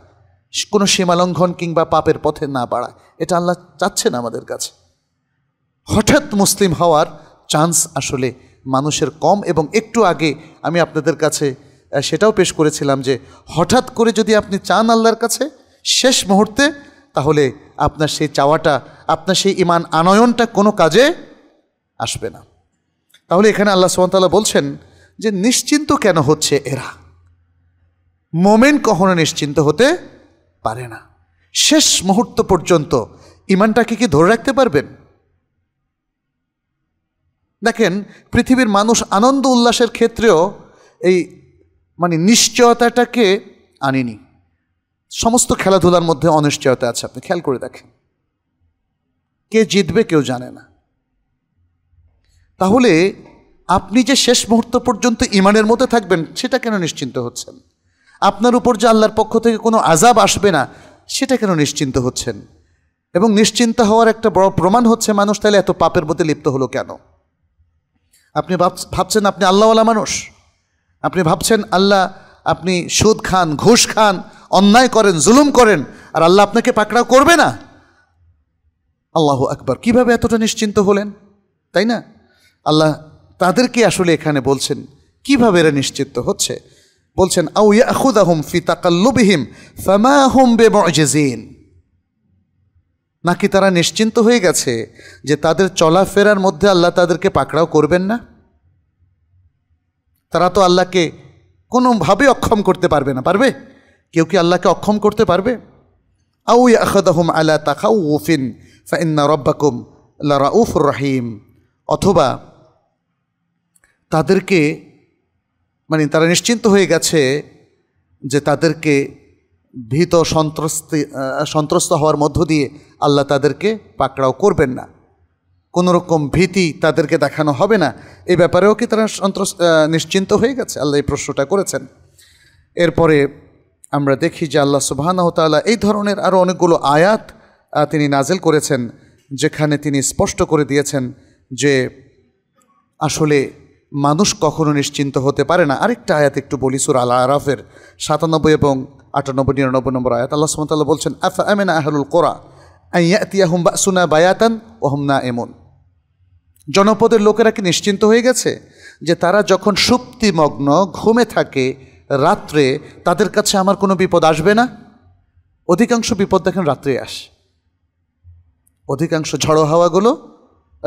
কোনো সীমালঙ্ঘন কিংবা পাপের পথে না বাড়ায় এটা আল্লাহ চাচ্ছেন আমাদের কাছে হঠাৎ মুসলিম হওয়ার চান্স আসলে মানুষের কম এবং একটু আগে আমি আপনাদের কাছে সেটাও পেশ করেছিলাম যে হঠাৎ করে যদি আপনি চান আল্লাহর কাছে শেষ মুহূর্তে তাহলে আপনার সেই চাওয়াটা আপনার সেই ইমান আনয়নটা কোনো কাজে আসবে না তাহলে এখানে আল্লাহ সোহানতাল্লাহ বলছেন যে নিশ্চিন্ত কেন হচ্ছে এরা মোমেন কখনো নিশ্চিন্ত হতে পারে না শেষ মুহূর্ত পর্যন্ত ইমানটাকে কি ধরে রাখতে পারবেন দেখেন পৃথিবীর মানুষ আনন্দ উল্লাসের ক্ষেত্রেও এই মানে নিশ্চয়তাটাকে আনেনি সমস্ত খেলাধুলার মধ্যে অনিশ্চয়তা আছে আপনি খেয়াল করে দেখেন কে জিতবে কেউ জানে না তাহলে আপনি যে শেষ মুহূর্ত পর্যন্ত ইমানের মধ্যে থাকবেন সেটা কেন নিশ্চিন্ত হচ্ছেন আপনার উপর যে আল্লাহর পক্ষ থেকে কোনো আজাব আসবে না সেটা কেন নিশ্চিন্ত হচ্ছেন এবং নিশ্চিন্ত হওয়ার একটা বড় প্রমাণ হচ্ছে মানুষ তাহলে এত পাপের মধ্যে লিপ্ত হলো কেন আপনি ভাবছেন আপনি আল্লাহওয়ালা মানুষ আপনি ভাবছেন আল্লাহ আপনি সুদ খান ঘুষ খান অন্যায় করেন জুলুম করেন আর আল্লাহ আপনাকে পাকড়াও করবে না আল্লাহ আকবার কিভাবে এতটা নিশ্চিন্ত হলেন তাই না আল্লাহ তাদেরকে আসলে এখানে বলছেন কিভাবে এরা নিশ্চিত হচ্ছে বলছেন আউ ইয়াহুদ আহম ফি তাকাল্লুবিহিম ফমা হুম বে মজেজিন নাকি তারা নিশ্চিন্ত হয়ে গেছে যে তাদের চলাফেরার মধ্যে আল্লাহ তাদেরকে পাকড়াও করবেন না তারা তো আল্লাহকে কোনোভাবে অক্ষম করতে পারবে না পারবে কেউ কি আল্লাহকে অক্ষম করতে পারবে আউ আহম আলা তাকাউ উফিন ফাইন্না রব্বাকুম লারাউফুর রাহিম অথবা তাদেরকে মানে তারা নিশ্চিন্ত হয়ে গেছে যে তাদেরকে ভীত সন্ত্রস্তি সন্ত্রস্ত হওয়ার মধ্য দিয়ে আল্লাহ তাদেরকে পাকড়াও করবেন না কোনো রকম ভীতি তাদেরকে দেখানো হবে না এ ব্যাপারেও কি তারা সন্ত্রস্ত নিশ্চিন্ত হয়ে গেছে আল্লাহ এই প্রশ্নটা করেছেন এরপরে আমরা দেখি যে আল্লাহ সুবাহানহতালা এই ধরনের আরও অনেকগুলো আয়াত তিনি নাজেল করেছেন যেখানে তিনি স্পষ্ট করে দিয়েছেন যে আসলে মানুষ কখনো নিশ্চিন্ত হতে পারে না আরেকটা আয়াত একটু বলি সুর আল আরাফের সাতানব্বই এবং আটানব্বই নিরানব্বই নম্বর আয়াত আল্লাহ সুমতাল্লাহ বলছেন আফা আমিন আহলুল কোরা বা সুনা বায়াতান ওহম না এমন জনপদের লোকেরা কি নিশ্চিন্ত হয়ে গেছে যে তারা যখন সুপ্তিমগ্ন ঘুমে থাকে রাত্রে তাদের কাছে আমার কোনো বিপদ আসবে না অধিকাংশ বিপদ দেখেন রাত্রে আসে অধিকাংশ ঝড়ো হাওয়াগুলো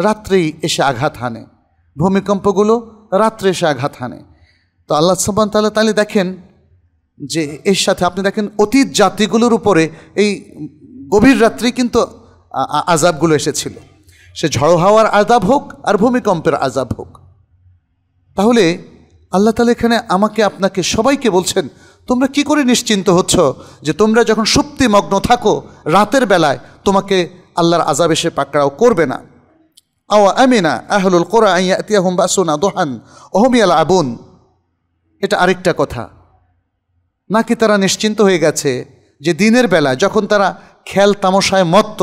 রাত্রেই এসে আঘাত হানে ভূমিকম্পগুলো রাত্রে এসে আঘাত হানে তো আল্লাহ সুবান তাহলে তাহলে দেখেন যে এর সাথে আপনি দেখেন অতীত জাতিগুলোর উপরে এই গভীর রাত্রি কিন্তু আজাবগুলো এসেছিল সে ঝড়ো হাওয়ার আজাব হোক আর ভূমিকম্পের আজাব হোক তাহলে আল্লাহ তালা এখানে আমাকে আপনাকে সবাইকে বলছেন তোমরা কি করে নিশ্চিন্ত হচ্ছ যে তোমরা যখন সুপ্তিমগ্ন থাকো রাতের বেলায় তোমাকে আল্লাহর আজাব এসে পাকড়াও করবে না আওয়া আমিনা আহলুল কোরআ আইয়া তিয়াহম বাসুনা দোহান ওহমিয়াল আবুন এটা আরেকটা কথা নাকি তারা নিশ্চিন্ত হয়ে গেছে যে দিনের বেলা যখন তারা খেল তামশায় মত্ত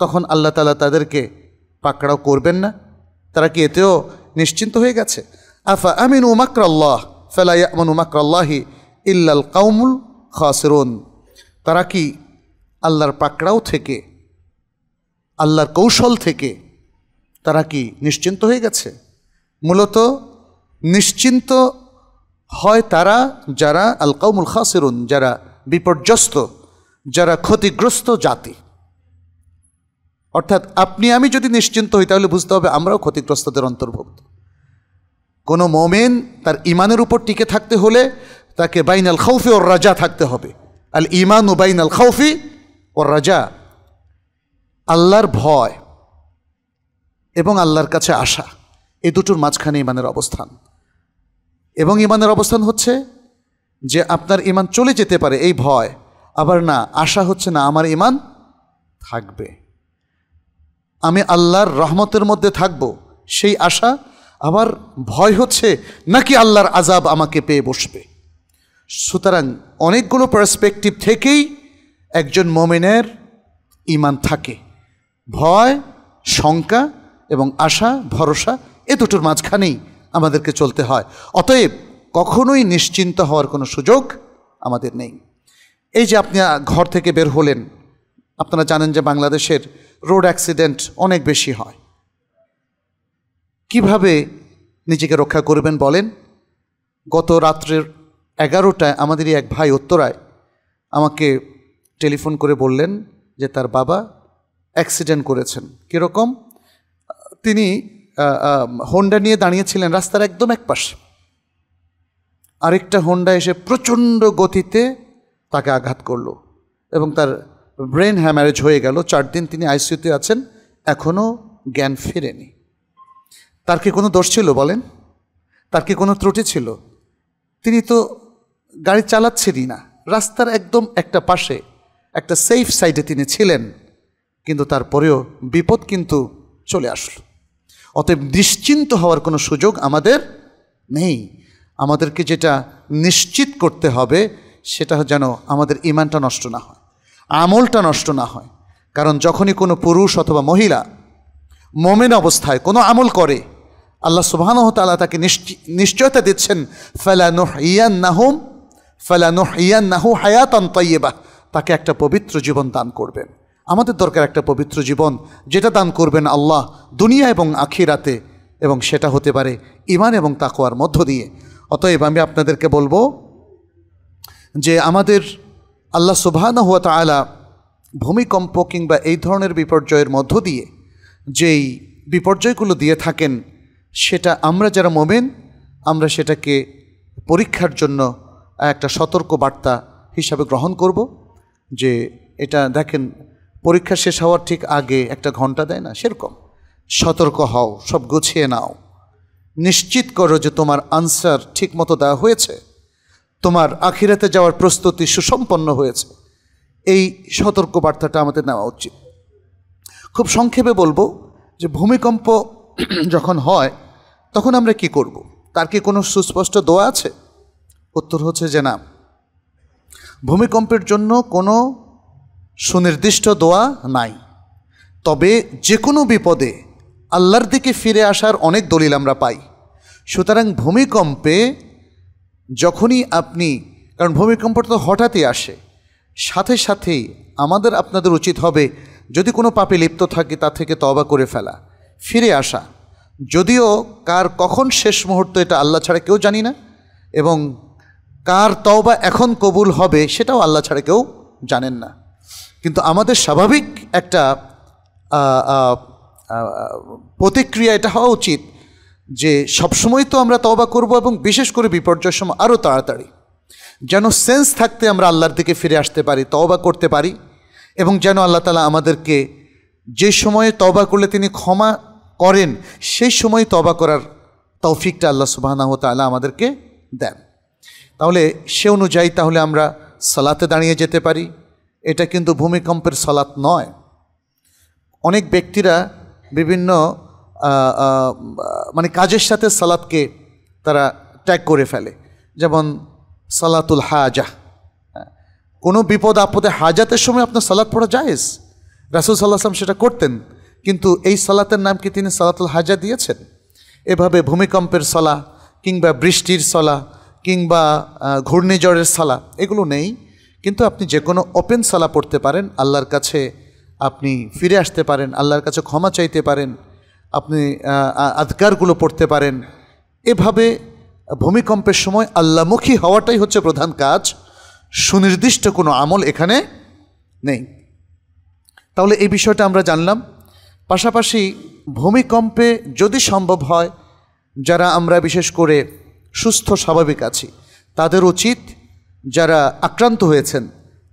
তখন আল্লাহ তালা তাদেরকে পাকড়াও করবেন না তারা কি এতেও নিশ্চিন্ত হয়ে গেছে আফা আমিন উমাকরাল্লাহ ফেলাইয়া আমন উমাকরাল্লাহি ইল্লাল কাউমুল খাসরুন তারা কি আল্লাহর পাকড়াও থেকে আল্লাহর কৌশল থেকে তারা কি নিশ্চিন্ত হয়ে গেছে মূলত নিশ্চিন্ত হয় তারা যারা আল কৌমুল খাসিরুন যারা বিপর্যস্ত যারা ক্ষতিগ্রস্ত জাতি অর্থাৎ আপনি আমি যদি নিশ্চিন্ত হই তাহলে বুঝতে হবে আমরাও ক্ষতিগ্রস্তদের অন্তর্ভুক্ত কোনো মোমেন তার ইমানের উপর টিকে থাকতে হলে তাকে বাইন আল খৌফি ওর রাজা থাকতে হবে আল ইমান ও বাইন আল খৌফি ওর রাজা আল্লাহর ভয় এবং আল্লাহর কাছে আসা এ দুটোর মাঝখানে ইমানের অবস্থান এবং ইমানের অবস্থান হচ্ছে যে আপনার ইমান চলে যেতে পারে এই ভয় আবার না আশা হচ্ছে না আমার ইমান থাকবে আমি আল্লাহর রহমতের মধ্যে থাকব সেই আশা আবার ভয় হচ্ছে নাকি আল্লাহর আজাব আমাকে পেয়ে বসবে সুতরাং অনেকগুলো পার্সপেকটিভ থেকেই একজন মোমেনের ইমান থাকে ভয় শঙ্কা এবং আশা ভরসা এ দুটোর মাঝখানেই আমাদেরকে চলতে হয় অতএব কখনোই নিশ্চিন্ত হওয়ার কোনো সুযোগ আমাদের নেই এই যে আপনি ঘর থেকে বের হলেন আপনারা জানেন যে বাংলাদেশের রোড অ্যাক্সিডেন্ট অনেক বেশি হয় কিভাবে নিজেকে রক্ষা করবেন বলেন গত রাত্রের এগারোটায় আমাদেরই এক ভাই উত্তরায় আমাকে টেলিফোন করে বললেন যে তার বাবা অ্যাক্সিডেন্ট করেছেন কীরকম তিনি হোন্ডা নিয়ে দাঁড়িয়েছিলেন রাস্তার একদম এক পাশে আরেকটা হোন্ডা এসে প্রচণ্ড গতিতে তাকে আঘাত করল এবং তার ব্রেন হ্যামারেজ হয়ে গেল চার দিন তিনি আইসিউতে আছেন এখনও জ্ঞান ফেরেনি তার কি কোনো দোষ ছিল বলেন তার কি কোনো ত্রুটি ছিল তিনি তো গাড়ি চালাচ্ছেনই না রাস্তার একদম একটা পাশে একটা সেফ সাইডে তিনি ছিলেন কিন্তু তারপরেও বিপদ কিন্তু চলে আসলো অতএব নিশ্চিন্ত হওয়ার কোনো সুযোগ আমাদের নেই আমাদেরকে যেটা নিশ্চিত করতে হবে সেটা যেন আমাদের ইমানটা নষ্ট না হয় আমলটা নষ্ট না হয় কারণ যখনই কোনো পুরুষ অথবা মহিলা মোমেন অবস্থায় কোনো আমল করে আল্লাহ সুবাহানহ তালা তাকে নিশ্চয়তা দিচ্ছেন ফেলানুহ ইয়ান নাহুম ফেলানুহ ইয়ান নাহু হায়াতন তাইয়েবা তাকে একটা পবিত্র জীবন দান করবেন আমাদের দরকার একটা পবিত্র জীবন যেটা দান করবেন আল্লাহ দুনিয়া এবং আখিরাতে এবং সেটা হতে পারে ইমান এবং তাকোয়ার মধ্য দিয়ে অতএব আমি আপনাদেরকে বলবো যে আমাদের আল্লাহ সুবাহানা হুয়া তালা ভূমিকম্প কিংবা এই ধরনের বিপর্যয়ের মধ্য দিয়ে যেই বিপর্যয়গুলো দিয়ে থাকেন সেটা আমরা যারা মোমেন আমরা সেটাকে পরীক্ষার জন্য একটা সতর্ক বার্তা হিসাবে গ্রহণ করব যে এটা দেখেন পরীক্ষা শেষ হওয়ার ঠিক আগে একটা ঘন্টা দেয় না সেরকম সতর্ক হও সব গুছিয়ে নাও নিশ্চিত করো যে তোমার আনসার ঠিক মতো দেওয়া হয়েছে তোমার আখিরাতে যাওয়ার প্রস্তুতি সুসম্পন্ন হয়েছে এই সতর্ক বার্তাটা আমাদের নেওয়া উচিত খুব সংক্ষেপে বলবো যে ভূমিকম্প যখন হয় তখন আমরা কি করব। তার কি কোনো সুস্পষ্ট দোয়া আছে উত্তর হচ্ছে যে না ভূমিকম্পের জন্য কোনো সুনির্দিষ্ট দোয়া নাই তবে যে কোনো বিপদে আল্লাহর দিকে ফিরে আসার অনেক দলিল আমরা পাই সুতরাং ভূমিকম্পে যখনই আপনি কারণ ভূমিকম্প তো হঠাৎই আসে সাথে সাথেই আমাদের আপনাদের উচিত হবে যদি কোনো পাপে লিপ্ত থাকে তা থেকে তবা করে ফেলা ফিরে আসা যদিও কার কখন শেষ মুহূর্ত এটা আল্লাহ ছাড়া কেউ জানি না এবং কার তওবা এখন কবুল হবে সেটাও আল্লাহ ছাড়া কেউ জানেন না কিন্তু আমাদের স্বাভাবিক একটা প্রতিক্রিয়া এটা হওয়া উচিত যে সবসময় তো আমরা তবা করব এবং বিশেষ করে বিপর্যয়ের সময় আরও তাড়াতাড়ি যেন সেন্স থাকতে আমরা আল্লাহর দিকে ফিরে আসতে পারি তবা করতে পারি এবং যেন আল্লাহ তালা আমাদেরকে যে সময়ে তবা করলে তিনি ক্ষমা করেন সেই সময় তবা করার তৌফিকটা আল্লাহ সুবাহানাহ তালা আমাদেরকে দেন তাহলে সে অনুযায়ী তাহলে আমরা সালাতে দাঁড়িয়ে যেতে পারি এটা কিন্তু ভূমিকম্পের সালাত নয় অনেক ব্যক্তিরা বিভিন্ন মানে কাজের সাথে সালাদকে তারা ট্যাগ করে ফেলে যেমন সালাতুল হাজা কোনো বিপদ আপদে হাজাতের সময় আপনার সালাদ পড়া জায়েজ রাসুল সাল্লাহাম সেটা করতেন কিন্তু এই সালাতের নাম কি তিনি সালাতুল হাজা দিয়েছেন এভাবে ভূমিকম্পের সলা কিংবা বৃষ্টির সলা কিংবা ঘূর্ণিঝড়ের সলা এগুলো নেই কিন্তু আপনি যে কোনো ওপেন সালা পড়তে পারেন আল্লাহর কাছে আপনি ফিরে আসতে পারেন আল্লাহর কাছে ক্ষমা চাইতে পারেন আপনি আধকারগুলো পড়তে পারেন এভাবে ভূমিকম্পের সময় আল্লামুখী হওয়াটাই হচ্ছে প্রধান কাজ সুনির্দিষ্ট কোনো আমল এখানে নেই তাহলে এই বিষয়টা আমরা জানলাম পাশাপাশি ভূমিকম্পে যদি সম্ভব হয় যারা আমরা বিশেষ করে সুস্থ স্বাভাবিক আছি তাদের উচিত যারা আক্রান্ত হয়েছেন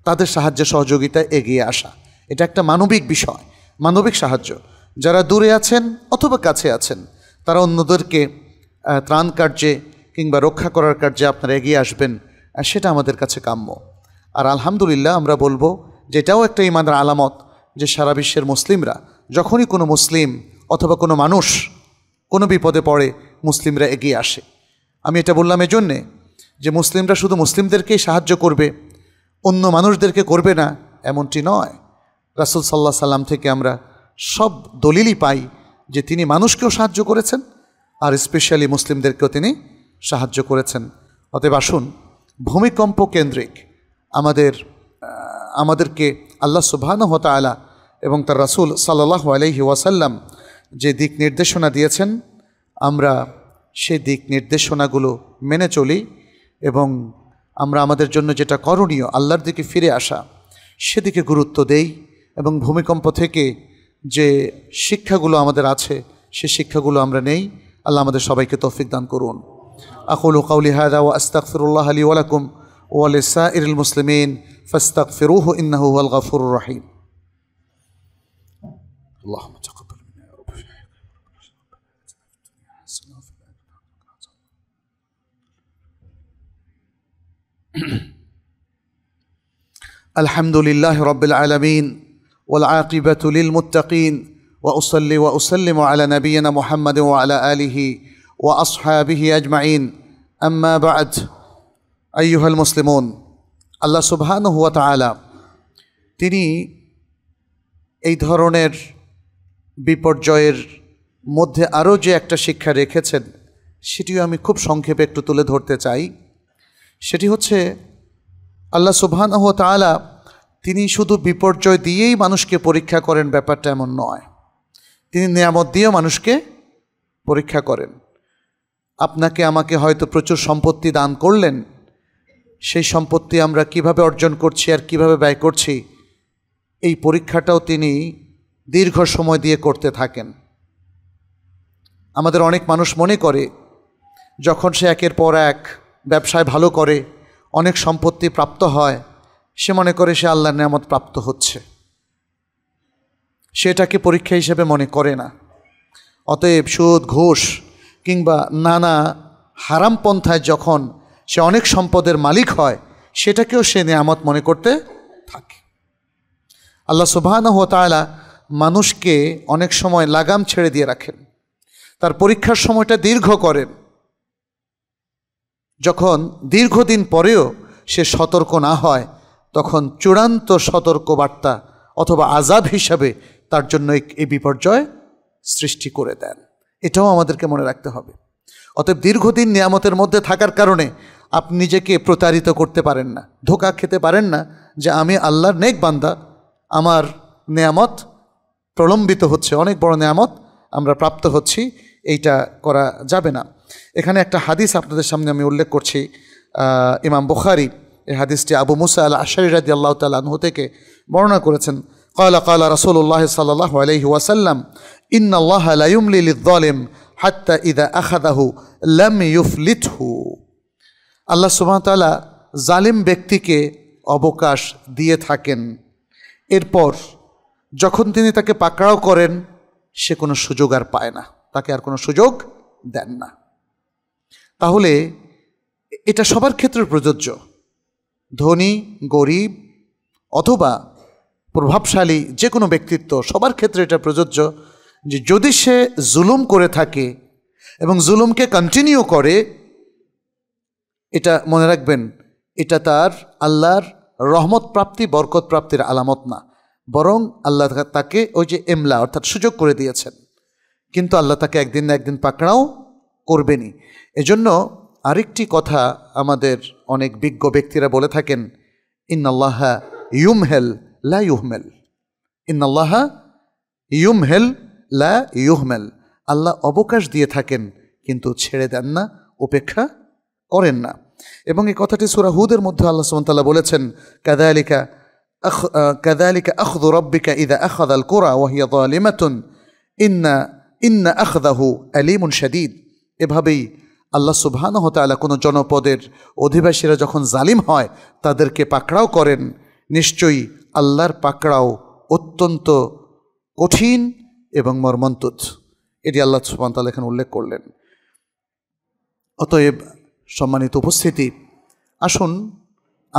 তাদের সাহায্য সহযোগিতা এগিয়ে আসা এটা একটা মানবিক বিষয় মানবিক সাহায্য যারা দূরে আছেন অথবা কাছে আছেন তারা অন্যদেরকে ত্রাণ কার্যে কিংবা রক্ষা করার কার্যে আপনারা এগিয়ে আসবেন সেটা আমাদের কাছে কাম্য আর আলহামদুলিল্লাহ আমরা বলবো যেটাও একটা ইমানের আলামত যে সারা বিশ্বের মুসলিমরা যখনই কোনো মুসলিম অথবা কোনো মানুষ কোনো বিপদে পড়ে মুসলিমরা এগিয়ে আসে আমি এটা বললাম এজন্যে যে মুসলিমরা শুধু মুসলিমদেরকেই সাহায্য করবে অন্য মানুষদেরকে করবে না এমনটি নয় রাসুল সাল্লাহ সাল্লাম থেকে আমরা সব দলিলই পাই যে তিনি মানুষকেও সাহায্য করেছেন আর স্পেশালি মুসলিমদেরকেও তিনি সাহায্য করেছেন অতএব আসুন ভূমিকম্প কেন্দ্রিক আমাদের আমাদেরকে আল্লাহ সুবাহানহ আলা এবং তার রাসুল সাল্লাহ আলহি ওয়াসাল্লাম যে দিক নির্দেশনা দিয়েছেন আমরা সেই দিক নির্দেশনাগুলো মেনে চলি এবং আমরা আমাদের জন্য যেটা করণীয় আল্লাহর দিকে ফিরে আসা সেদিকে গুরুত্ব দেই এবং ভূমিকম্প থেকে যে শিক্ষাগুলো আমাদের আছে সে শিক্ষাগুলো আমরা নেই আল্লাহ আমাদের সবাইকে তৌফিক দান করুন আকুল কাউলি ও আস্তাক ফিরুল্লাহ আলী ওয়ালাকুম ওয়ালিসা ইরুল মুসলিমিন ফাস্তাক ফিরুহ ইন্নাহু আল গাফুর রাহিম আল্লাহ الحمد لله رب العالمين والعاقبة للمتقين وأصلي وأسلم على نبينا محمد وعلى آله وأصحابه أجمعين أما بعد أيها المسلمون الله سبحانه وتعالى তিনি এই ধরনের বিপর্যয়ের মধ্যে আরও যে একটা শিক্ষা রেখেছেন সেটিও আমি খুব সংক্ষেপে একটু তুলে ধরতে চাই সেটি হচ্ছে আল্লাহ সুবহান আহ তালা তিনি শুধু বিপর্যয় দিয়েই মানুষকে পরীক্ষা করেন ব্যাপারটা এমন নয় তিনি নিয়ামত দিয়েও মানুষকে পরীক্ষা করেন আপনাকে আমাকে হয়তো প্রচুর সম্পত্তি দান করলেন সেই সম্পত্তি আমরা কিভাবে অর্জন করছি আর কিভাবে ব্যয় করছি এই পরীক্ষাটাও তিনি দীর্ঘ সময় দিয়ে করতে থাকেন আমাদের অনেক মানুষ মনে করে যখন সে একের পর এক ব্যবসায় ভালো করে অনেক সম্পত্তি প্রাপ্ত হয় সে মনে করে সে আল্লাহর নিয়ামত প্রাপ্ত হচ্ছে সেটাকে পরীক্ষা হিসেবে মনে করে না অতএব সুদ ঘোষ কিংবা নানা হারাম পন্থায় যখন সে অনেক সম্পদের মালিক হয় সেটাকেও সে নিয়ামত মনে করতে থাকে আল্লাহ সুবাহানা হতালা মানুষকে অনেক সময় লাগাম ছেড়ে দিয়ে রাখেন তার পরীক্ষার সময়টা দীর্ঘ করেন যখন দীর্ঘদিন পরেও সে সতর্ক না হয় তখন চূড়ান্ত সতর্কবার্তা অথবা আজাব হিসাবে তার জন্য এই বিপর্যয় সৃষ্টি করে দেন এটাও আমাদেরকে মনে রাখতে হবে অতএব দীর্ঘদিন নিয়ামতের মধ্যে থাকার কারণে আপনি নিজেকে প্রতারিত করতে পারেন না ধোকা খেতে পারেন না যে আমি আল্লাহর নেক বান্দা আমার নেয়ামত প্রলম্বিত হচ্ছে অনেক বড় নেয়ামত আমরা প্রাপ্ত হচ্ছি এইটা করা যাবে না এখানে একটা হাদিস আপনাদের সামনে আমি উল্লেখ করছি ইমাম বুখারি এই হাদিসটি আবু মুসা আল আশারি রাজি আল্লাহ তাল থেকে বর্ণনা করেছেন কয়লা কয়লা রসুল্লাহ সাল্লাহ আলহি ওয়াসাল্লাম ইন্না আল্লাহ লাইমলি লিদ্দলিম হাত্তা ইদা আখাদাহু লাম আল্লাহ সুবাহতালা জালিম ব্যক্তিকে অবকাশ দিয়ে থাকেন এরপর যখন তিনি তাকে পাকড়াও করেন সে কোনো সুযোগ আর পায় না তাকে আর কোনো সুযোগ দেন না তাহলে এটা সবার ক্ষেত্রে প্রযোজ্য ধনী গরিব অথবা প্রভাবশালী যে কোনো ব্যক্তিত্ব সবার ক্ষেত্রে এটা প্রযোজ্য যে যদি সে জুলুম করে থাকে এবং জুলুমকে কন্টিনিউ করে এটা মনে রাখবেন এটা তার আল্লাহর রহমত প্রাপ্তি বরকত প্রাপ্তির আলামত না বরং আল্লাহ তাকে ওই যে এমলা অর্থাৎ সুযোগ করে দিয়েছেন কিন্তু আল্লাহ তাকে একদিন না একদিন পাকড়াও করবেনই এজন্য আরেকটি কথা আমাদের অনেক বিজ্ঞ ব্যক্তিরা বলে থাকেন ইন্নাল্লাহা ইউমহেল লা ইউহমেল ইন্নাল্লাহা ইউমহেল লা ইউহমেল আল্লাহ অবকাশ দিয়ে থাকেন কিন্তু ছেড়ে দেন না উপেক্ষা করেন না এবং এই কথাটি সুরা হুদের মধ্যে আল্লাহ সুমতাল্লাহ বলেছেন কাদালিকা আখ কাদালিকা আখদু রব্বিকা ইদা আখাদ আল কোরা ওয়াহিয়া ইন্না ইন্না আখদাহু আলিমুন শাদীদ এভাবেই আল্লাহ সুবাহানহতালা কোনো জনপদের অধিবাসীরা যখন জালিম হয় তাদেরকে পাকড়াও করেন নিশ্চয়ই আল্লাহর পাকড়াও অত্যন্ত কঠিন এবং মর্মন্তুত এটি আল্লাহ সুবাহতাল এখানে উল্লেখ করলেন অতএব সম্মানিত উপস্থিতি আসুন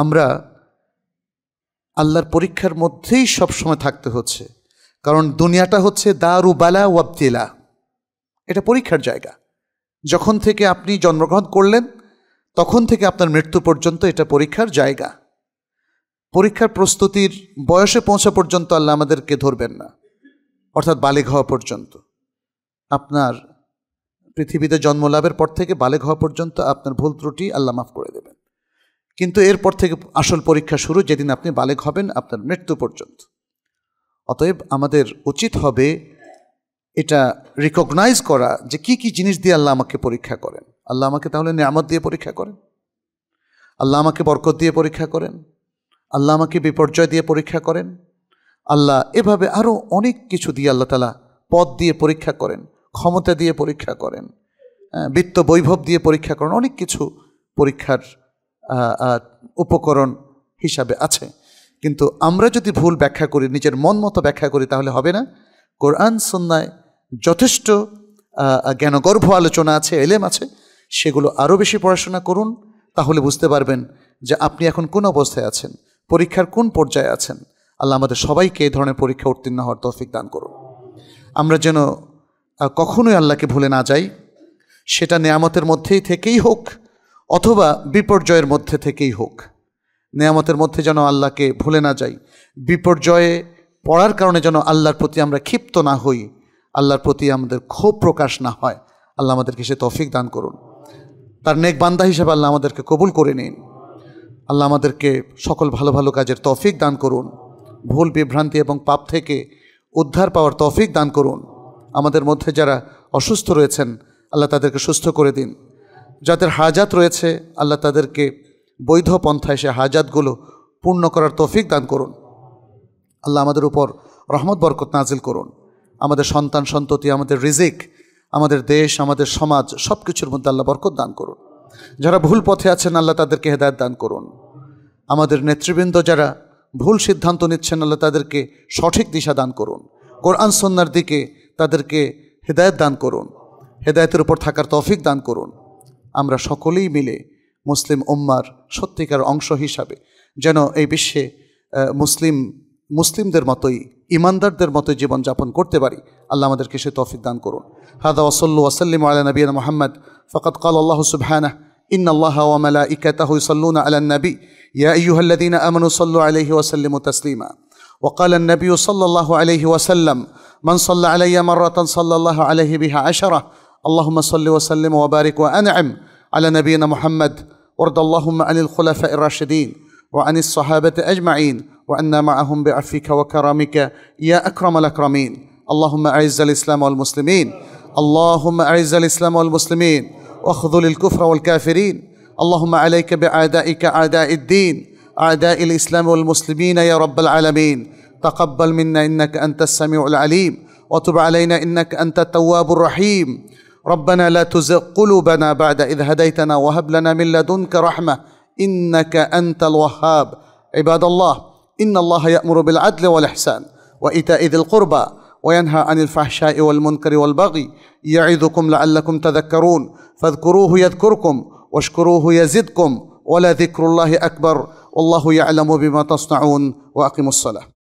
আমরা আল্লাহর পরীক্ষার মধ্যেই সবসময় থাকতে হচ্ছে কারণ দুনিয়াটা হচ্ছে দারু বালা ওয়াবতিলা এটা পরীক্ষার জায়গা যখন থেকে আপনি জন্মগ্রহণ করলেন তখন থেকে আপনার মৃত্যু পর্যন্ত এটা পরীক্ষার জায়গা পরীক্ষার প্রস্তুতির বয়সে পৌঁছা পর্যন্ত আল্লাহ আমাদেরকে ধরবেন না অর্থাৎ বালেগ হওয়া পর্যন্ত আপনার পৃথিবীতে জন্ম লাভের পর থেকে বালেগ হওয়া পর্যন্ত আপনার ভুল ত্রুটি আল্লাহ মাফ করে দেবেন কিন্তু এরপর থেকে আসল পরীক্ষা শুরু যেদিন আপনি বালেগ হবেন আপনার মৃত্যু পর্যন্ত অতএব আমাদের উচিত হবে এটা রিকগনাইজ করা যে কি কি জিনিস দিয়ে আল্লাহ আমাকে পরীক্ষা করেন আল্লাহ আমাকে তাহলে নিয়ামত দিয়ে পরীক্ষা করেন আল্লাহ আমাকে বরকত দিয়ে পরীক্ষা করেন আল্লাহ আমাকে বিপর্যয় দিয়ে পরীক্ষা করেন আল্লাহ এভাবে আরও অনেক কিছু দিয়ে আল্লাহ তালা পদ দিয়ে পরীক্ষা করেন ক্ষমতা দিয়ে পরীক্ষা করেন হ্যাঁ, বিত্ত বৈভব দিয়ে পরীক্ষা করেন অনেক কিছু পরীক্ষার উপকরণ হিসাবে আছে কিন্তু আমরা যদি ভুল ব্যাখ্যা করি নিজের মন মতো ব্যাখ্যা করি তাহলে হবে না কোরআন সন্ন্যায় যথেষ্ট জ্ঞানগর্ভ আলোচনা আছে এলেম আছে সেগুলো আরও বেশি পড়াশোনা করুন তাহলে বুঝতে পারবেন যে আপনি এখন কোন অবস্থায় আছেন পরীক্ষার কোন পর্যায়ে আছেন আল্লাহ আমাদের সবাইকে এই ধরনের পরীক্ষা উত্তীর্ণ হওয়ার তৌফিক দান করুন আমরা যেন কখনোই আল্লাহকে ভুলে না যাই সেটা নেয়ামতের মধ্যেই থেকেই হোক অথবা বিপর্যয়ের মধ্যে থেকেই হোক নেয়ামতের মধ্যে যেন আল্লাহকে ভুলে না যাই বিপর্যয়ে পড়ার কারণে যেন আল্লাহর প্রতি আমরা ক্ষিপ্ত না হই আল্লাহর প্রতি আমাদের ক্ষোভ প্রকাশ না হয় আল্লাহ আমাদেরকে সে তফিক দান করুন তার নেক বান্দা হিসেবে আল্লাহ আমাদেরকে কবুল করে নিন আল্লাহ আমাদেরকে সকল ভালো ভালো কাজের তফিক দান করুন ভুল বিভ্রান্তি এবং পাপ থেকে উদ্ধার পাওয়ার তফিক দান করুন আমাদের মধ্যে যারা অসুস্থ রয়েছেন আল্লাহ তাদেরকে সুস্থ করে দিন যাদের হাজাত রয়েছে আল্লাহ তাদেরকে বৈধ পন্থায় সে হাজাতগুলো পূর্ণ করার তৌফিক দান করুন আল্লাহ আমাদের উপর রহমত বরকত নাজিল করুন আমাদের সন্তান সন্ততি আমাদের রিজিক আমাদের দেশ আমাদের সমাজ সব কিছুর মধ্যে আল্লাহ বরকত দান করুন যারা ভুল পথে আছেন আল্লাহ তাদেরকে হেদায়ত দান করুন আমাদের নেতৃবৃন্দ যারা ভুল সিদ্ধান্ত নিচ্ছেন আল্লাহ তাদেরকে সঠিক দিশা দান করুন কোরআন সন্ন্যার দিকে তাদেরকে হেদায়ত দান করুন হেদায়তের উপর থাকার তৌফিক দান করুন আমরা সকলেই মিলে মুসলিম উম্মার সত্যিকার অংশ হিসাবে যেন এই বিশ্বে মুসলিম মুসলিমদের মতোই ইমানদারদের মতো জীবনযাপন করতে পারি আল্লাহ আমাদেরকে সে তৌফিক দান করুন হাদা ওসল্লু ওসাল্লিম আলা নবীন মোহাম্মদ ফকত কাল আল্লাহ সুবহানা إن الله وملائكته يصلون على النبي يا أيها الذين آمنوا صلوا عليه وسلموا تسليما وقال النبي صلى الله عليه وسلم من صلى علي مرة صلى الله عليه بها عشرة اللهم صل وسلم وبارك وأنعم على نبينا محمد وارض اللهم عن الخلفاء الراشدين وعن الصحابة أجمعين وعنا معهم بعفوك وكرمك يا أكرم الأكرمين اللهم أعز الإسلام والمسلمين اللهم أعز الإسلام والمسلمين واخذل الكفر والكافرين اللهم عليك بأعدائك أعداء الدين أعداء الإسلام والمسلمين يا رب العالمين تقبل منا إنك أنت السميع العليم وتب علينا إنك أنت التواب الرحيم ربنا لا تزغ قلوبنا بعد إذ هديتنا وهب لنا من لدنك رحمة إنك أنت الوهاب عباد الله إن الله يأمر بالعدل والإحسان وإيتاء ذي القربى وينهى عن الفحشاء والمنكر والبغي يعظكم لعلكم تذكرون فاذكروه يذكركم واشكروه يزدكم ولا ذكر الله أكبر والله يعلم بما تصنعون وأقيموا الصلاة